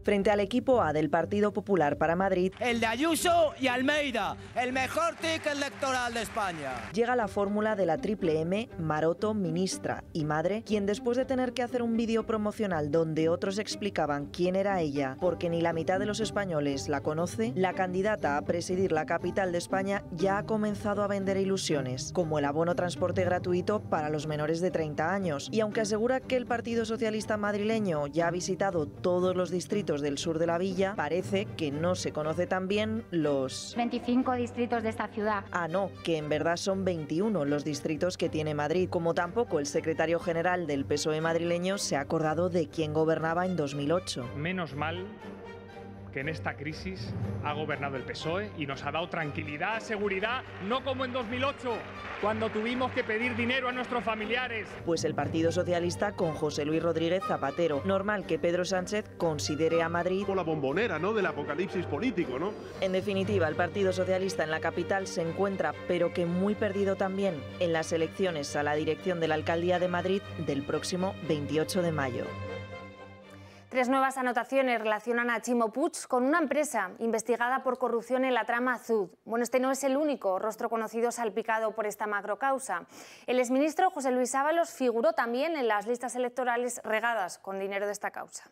frente al equipo A del Partido Popular para Madrid. El de Ayuso y Almeida, el mejor ticket electoral de España. Llega la fórmula de la triple M, Maroto, ministra y madre, quien después de tener que hacer un vídeo promocional donde otros explicaban quién era ella, porque ni la mitad de los españoles la conoce, la candidata a presidir la capital de España ya ha comenzado a vender ilusiones, como el abono transporte gratuito para los menores de 30 años. Y aunque asegura que el Partido Socialista madrileño ya ha visitado todos los distritos del sur de la villa, parece que no se conoce tan bien los 25 distritos de esta ciudad. Ah, no, que en verdad son 21 los distritos que tiene Madrid, como tampoco el secretario general del PSOE madrileño se ha acordado de quién gobernaba en 2008. Menos mal en esta crisis ha gobernado el PSOE y nos ha dado tranquilidad, seguridad, no como en 2008, cuando tuvimos que pedir dinero a nuestros familiares. Pues el Partido Socialista con José Luis Rodríguez Zapatero. Normal que Pedro Sánchez considere a Madrid... la bombonera, ¿no?, del apocalipsis político, ¿no? En definitiva, el Partido Socialista en la capital se encuentra, pero que muy perdido también, en las elecciones a la dirección de la Alcaldía de Madrid del próximo 28 de mayo. Tres nuevas anotaciones relacionan a Chimo Puig con una empresa investigada por corrupción en la trama Azud. Bueno, este no es el único rostro conocido salpicado por esta macrocausa. El exministro José Luis Ábalos figuró también en las listas electorales regadas con dinero de esta causa.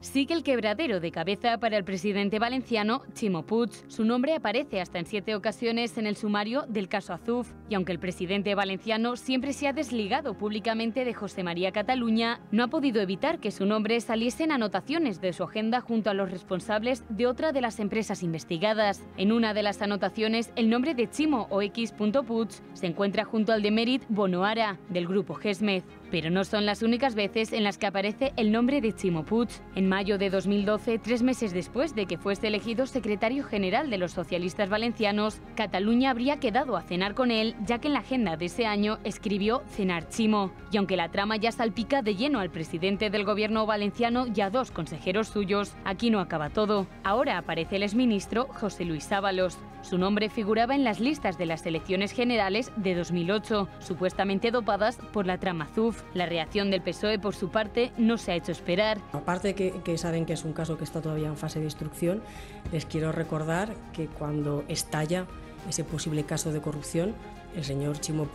Sí que el quebradero de cabeza para el presidente valenciano Chimo Puig. Su nombre aparece hasta en siete ocasiones en el sumario del caso Azuf. Y aunque el presidente valenciano siempre se ha desligado públicamente de José María Cataluña, no ha podido evitar que su nombre saliese en anotaciones de su agenda junto a los responsables de otra de las empresas investigadas. En una de las anotaciones, el nombre de Chimo o X. se encuentra junto al de Merit Bonoara, del grupo Gesmed. Pero no son las únicas veces en las que aparece el nombre de Chimo Puig. En mayo de 2012, tres meses después de que fuese elegido secretario general de los socialistas valencianos, Cataluña habría quedado a cenar con él, ya que en la agenda de ese año escribió Cenar Chimo. Y aunque la trama ya salpica de lleno al presidente del gobierno valenciano y a dos consejeros suyos, aquí no acaba todo. Ahora aparece el exministro José Luis Ábalos. Su nombre figuraba en las listas de las elecciones generales de 2008, supuestamente dopadas por la trama ZUF. La reacción del PSOE, por su parte, no se ha hecho esperar. Aparte de que, saben que es un caso que está todavía en fase de instrucción, les quiero recordar que cuando estalla ese posible caso de corrupción, el señor Chimo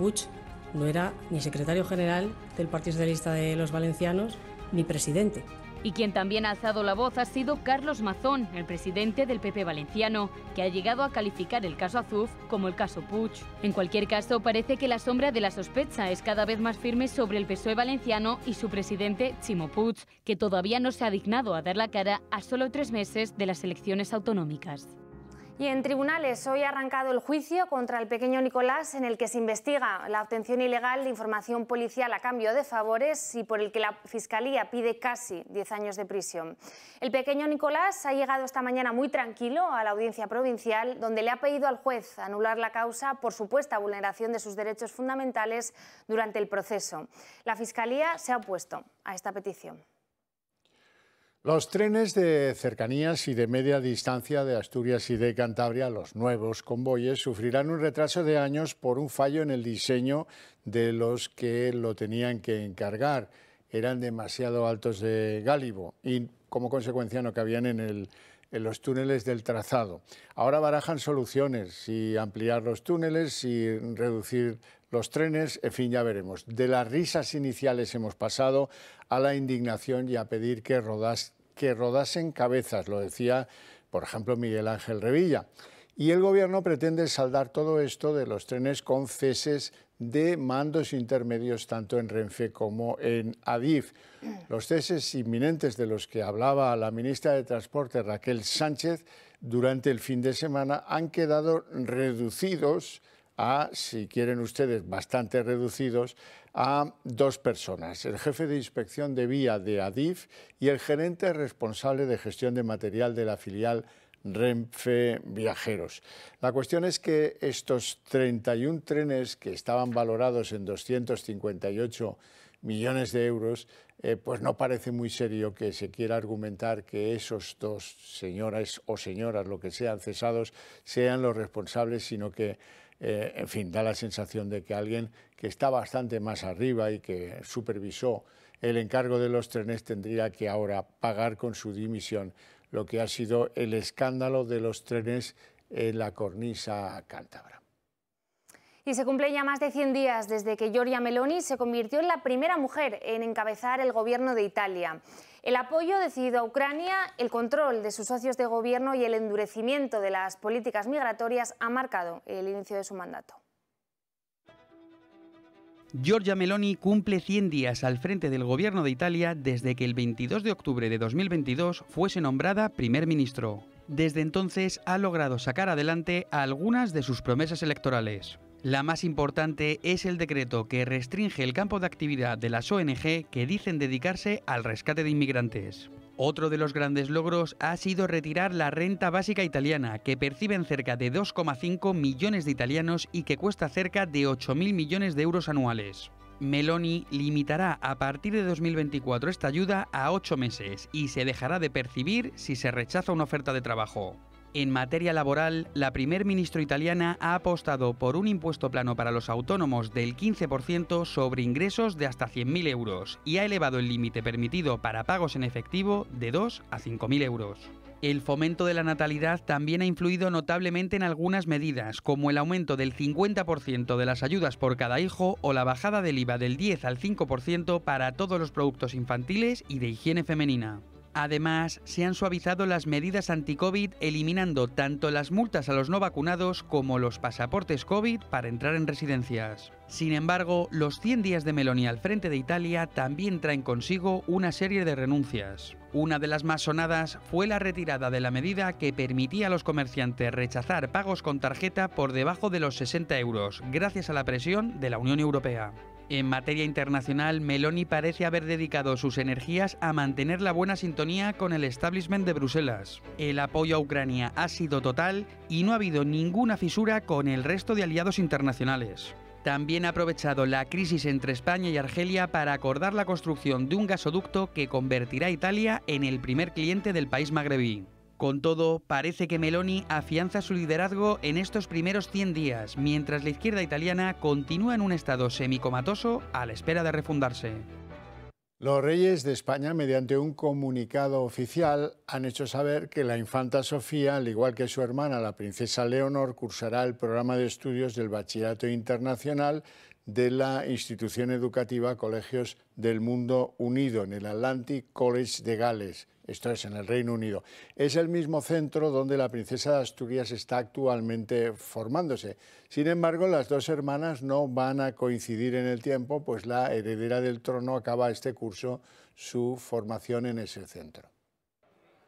no era ni secretario general del Partido Socialista de los Valencianos ni presidente. Y quien también ha alzado la voz ha sido Carlos Mazón, el presidente del PP valenciano, que ha llegado a calificar el caso Azuf como el caso Puig. En cualquier caso, parece que la sombra de la sospecha es cada vez más firme sobre el PSOE valenciano y su presidente Chimo Puig, que todavía no se ha dignado a dar la cara a solo tres meses de las elecciones autonómicas. Y en tribunales, hoy ha arrancado el juicio contra el pequeño Nicolás, en el que se investiga la obtención ilegal de información policial a cambio de favores y por el que la Fiscalía pide casi 10 años de prisión. El pequeño Nicolás ha llegado esta mañana muy tranquilo a la audiencia provincial, donde le ha pedido al juez anular la causa por supuesta vulneración de sus derechos fundamentales durante el proceso. La Fiscalía se ha opuesto a esta petición. Los trenes de cercanías y de media distancia de Asturias y de Cantabria, los nuevos convoyes, sufrirán un retraso de años por un fallo en el diseño de los que lo tenían que encargar. Eran demasiado altos de gálibo y como consecuencia no cabían en el en los túneles del trazado. Ahora barajan soluciones, si ampliar los túneles, si reducir los trenes, en fin, ya veremos. De las risas iniciales hemos pasado a la indignación y a pedir que, que rodasen cabezas, lo decía, por ejemplo, Miguel Ángel Revilla. Y el Gobierno pretende saldar todo esto de los trenes con ceses de mandos intermedios tanto en Renfe como en Adif. Los ceses inminentes de los que hablaba la ministra de Transporte Raquel Sánchez durante el fin de semana han quedado reducidos a, si quieren ustedes, bastante reducidos, a dos personas, el jefe de inspección de vía de Adif y el gerente responsable de gestión de material de la filial Renfe Viajeros. La cuestión es que estos 31 trenes que estaban valorados en 258 millones de euros, eh, pues no parece muy serio que se quiera argumentar que esos dos señoras o señoras, lo que sean cesados, sean los responsables, sino que, eh, en fin, da la sensación de que alguien que está bastante más arriba y que supervisó el encargo de los trenes tendría que ahora pagar con su dimisión lo que ha sido el escándalo de los trenes en la cornisa cántabra. Y se cumplen ya más de 100 días desde que Giorgia Meloni se convirtió en la primera mujer en encabezar el gobierno de Italia. El apoyo decidido a Ucrania, el control de sus socios de gobierno y el endurecimiento de las políticas migratorias ha marcado el inicio de su mandato. Giorgia Meloni cumple 100 días al frente del gobierno de Italia desde que el 22 de octubre de 2022 fuese nombrada primer ministro. Desde entonces ha logrado sacar adelante algunas de sus promesas electorales. La más importante es el decreto que restringe el campo de actividad de las ONG que dicen dedicarse al rescate de inmigrantes. Otro de los grandes logros ha sido retirar la renta básica italiana, que perciben cerca de 2,5 millones de italianos y que cuesta cerca de 8.000 millones de euros anuales. Meloni limitará a partir de 2024 esta ayuda a 8 meses y se dejará de percibir si se rechaza una oferta de trabajo. En materia laboral, la primer ministro italiana ha apostado por un impuesto plano para los autónomos del 15% sobre ingresos de hasta 100.000 euros y ha elevado el límite permitido para pagos en efectivo de 2 a 5.000 euros. El fomento de la natalidad también ha influido notablemente en algunas medidas, como el aumento del 50% de las ayudas por cada hijo o la bajada del IVA del 10 al 5% para todos los productos infantiles y de higiene femenina. Además, se han suavizado las medidas anti-COVID eliminando tanto las multas a los no vacunados como los pasaportes COVID para entrar en residencias. Sin embargo, los 100 días de Meloni al frente de Italia también traen consigo una serie de renuncias. Una de las más sonadas fue la retirada de la medida que permitía a los comerciantes rechazar pagos con tarjeta por debajo de los 60 euros, gracias a la presión de la Unión Europea. En materia internacional, Meloni parece haber dedicado sus energías a mantener la buena sintonía con el establishment de Bruselas. El apoyo a Ucrania ha sido total y no ha habido ninguna fisura con el resto de aliados internacionales. También ha aprovechado la crisis entre España y Argelia para acordar la construcción de un gasoducto que convertirá a Italia en el primer cliente del país magrebí. Con todo, parece que Meloni afianza su liderazgo en estos primeros 100 días, mientras la izquierda italiana continúa en un estado semicomatoso a la espera de refundarse. Los reyes de España, mediante un comunicado oficial, han hecho saber que la infanta Sofía, al igual que su hermana, la princesa Leonor, cursará el programa de estudios del Bachillerato Internacional de la institución educativa Colegios del Mundo Unido, en el Atlantic College de Gales, esto es, en el Reino Unido. Es el mismo centro donde la princesa de Asturias está actualmente formándose. Sin embargo, las dos hermanas no van a coincidir en el tiempo, pues la heredera del trono acaba este curso su formación en ese centro.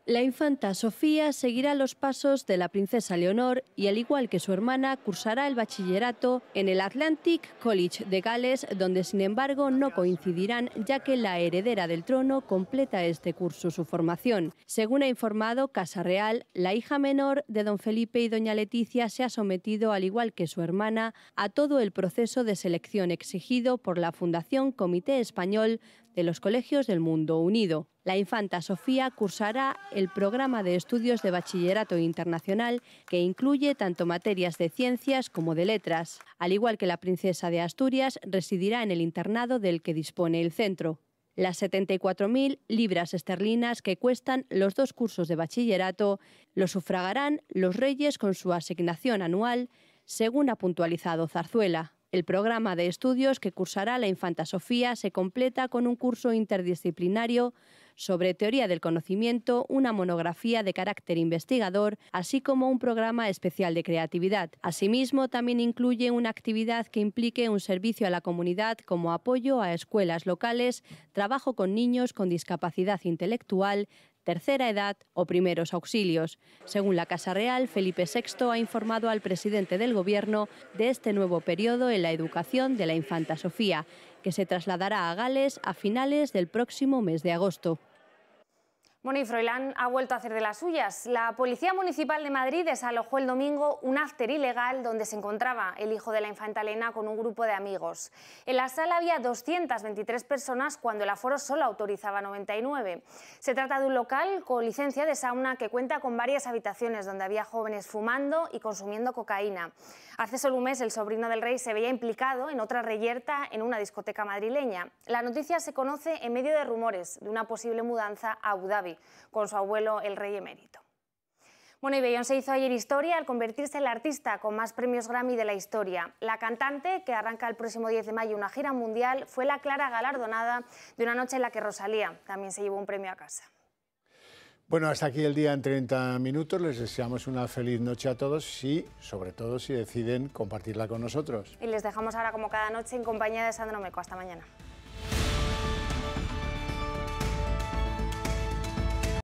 La infanta Sofía seguirá los pasos de la princesa Leonor y, al igual que su hermana, cursará el bachillerato en el Atlantic College de Gales, donde, sin embargo, no coincidirán, ya que la heredera del trono completa este curso su formación. Según ha informado Casa Real, la hija menor de don Felipe y doña Leticia se ha sometido, al igual que su hermana, a todo el proceso de selección exigido por la Fundación Comité Español de los colegios del mundo unido. La infanta Sofía cursará el programa de estudios de bachillerato internacional que incluye tanto materias de ciencias como de letras. Al igual que la princesa de Asturias, residirá en el internado del que dispone el centro. Las 74.000 libras esterlinas que cuestan los dos cursos de bachillerato lo sufragarán los reyes con su asignación anual, según ha puntualizado Zarzuela. El programa de estudios que cursará la infanta Sofía se completa con un curso interdisciplinario sobre teoría del conocimiento, una monografía de carácter investigador, así como un programa especial de creatividad. Asimismo, también incluye una actividad que implique un servicio a la comunidad como apoyo a escuelas locales, trabajo con niños con discapacidad intelectual, tercera edad o primeros auxilios. Según la Casa Real, Felipe VI ha informado al presidente del Gobierno de este nuevo periodo en la educación de la infanta Sofía, que se trasladará a Gales a finales del próximo mes de agosto. Bueno, y Froilán ha vuelto a hacer de las suyas. La Policía Municipal de Madrid desalojó el domingo un after ilegal donde se encontraba el hijo de la infanta Elena con un grupo de amigos. En la sala había 223 personas cuando el aforo solo autorizaba 99. Se trata de un local con licencia de sauna que cuenta con varias habitaciones donde había jóvenes fumando y consumiendo cocaína. Hace solo un mes el sobrino del rey se veía implicado en otra reyerta en una discoteca madrileña. La noticia se conoce en medio de rumores de una posible mudanza a Abu Dhabi con su abuelo, el rey emérito. Bueno, y se hizo ayer historia al convertirse en la artista con más premios Grammy de la historia. La cantante, que arranca el próximo 10 de mayo una gira mundial, fue la clara galardonada de una noche en la que Rosalía también se llevó un premio a casa. Bueno, hasta aquí el día en 30 minutos. Les deseamos una feliz noche a todos y, sobre todo, si deciden compartirla con nosotros. Y les dejamos ahora, como cada noche, en compañía de Sandro Meco. Hasta mañana.